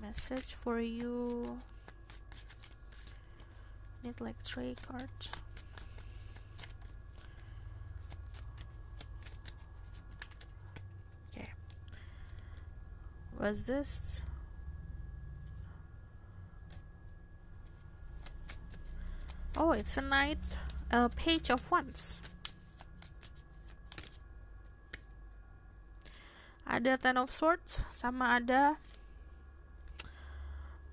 message for you need like three cards okay was this oh it's a knight a uh, page of wands ada Ten of Swords sama ada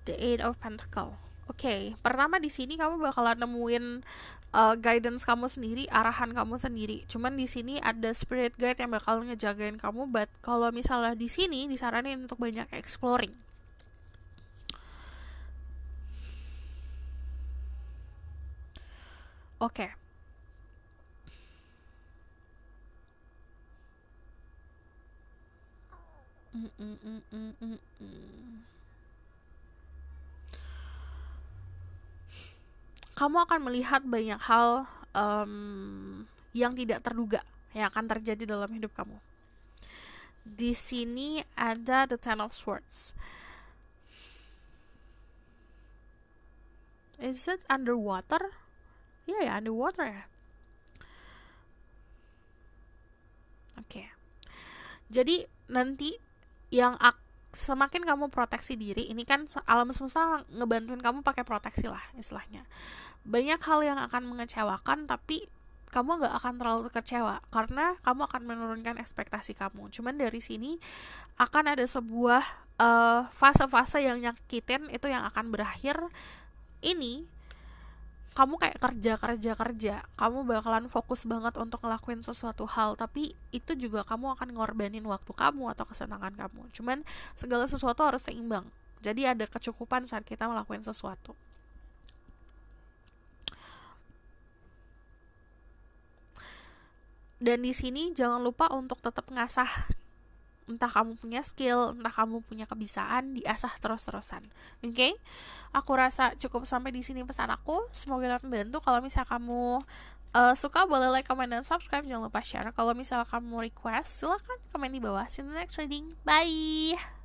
The Eight of Pentacle. Oke, okay, pertama di sini kamu bakalan nemuin uh, guidance kamu sendiri, arahan kamu sendiri. Cuman di sini ada spirit guide yang bakal ngejagain kamu. But kalau misalnya di sini disarankan untuk banyak exploring. Oke. Okay Kamu akan melihat banyak hal um, yang tidak terduga yang akan terjadi dalam hidup kamu. Di sini ada the Ten of Swords. Is it underwater? Iya yeah, ya, yeah, underwater ya. Oke. Okay. Jadi nanti yang semakin kamu proteksi diri ini kan alam semesta ngebantuin kamu pakai proteksi lah istilahnya banyak hal yang akan mengecewakan tapi kamu nggak akan terlalu kecewa karena kamu akan menurunkan ekspektasi kamu cuman dari sini akan ada sebuah eh, fase-fase uh, fase -fase yang nyakitin itu yang akan berakhir ini kamu kayak kerja kerja kerja kamu bakalan fokus banget untuk ngelakuin sesuatu hal tapi itu juga kamu akan ngorbanin waktu kamu atau kesenangan kamu cuman segala sesuatu harus seimbang jadi ada kecukupan saat kita melakukan sesuatu dan di sini jangan lupa untuk tetap ngasah entah kamu punya skill, entah kamu punya kebiasaan, diasah terus-terusan. Oke? Okay? Aku rasa cukup sampai di sini pesan aku. Semoga dapat membantu. Kalau misal kamu uh, suka boleh like, comment, dan subscribe. Jangan lupa share. Kalau misal kamu request, silahkan komen di bawah. See you next trading. Bye!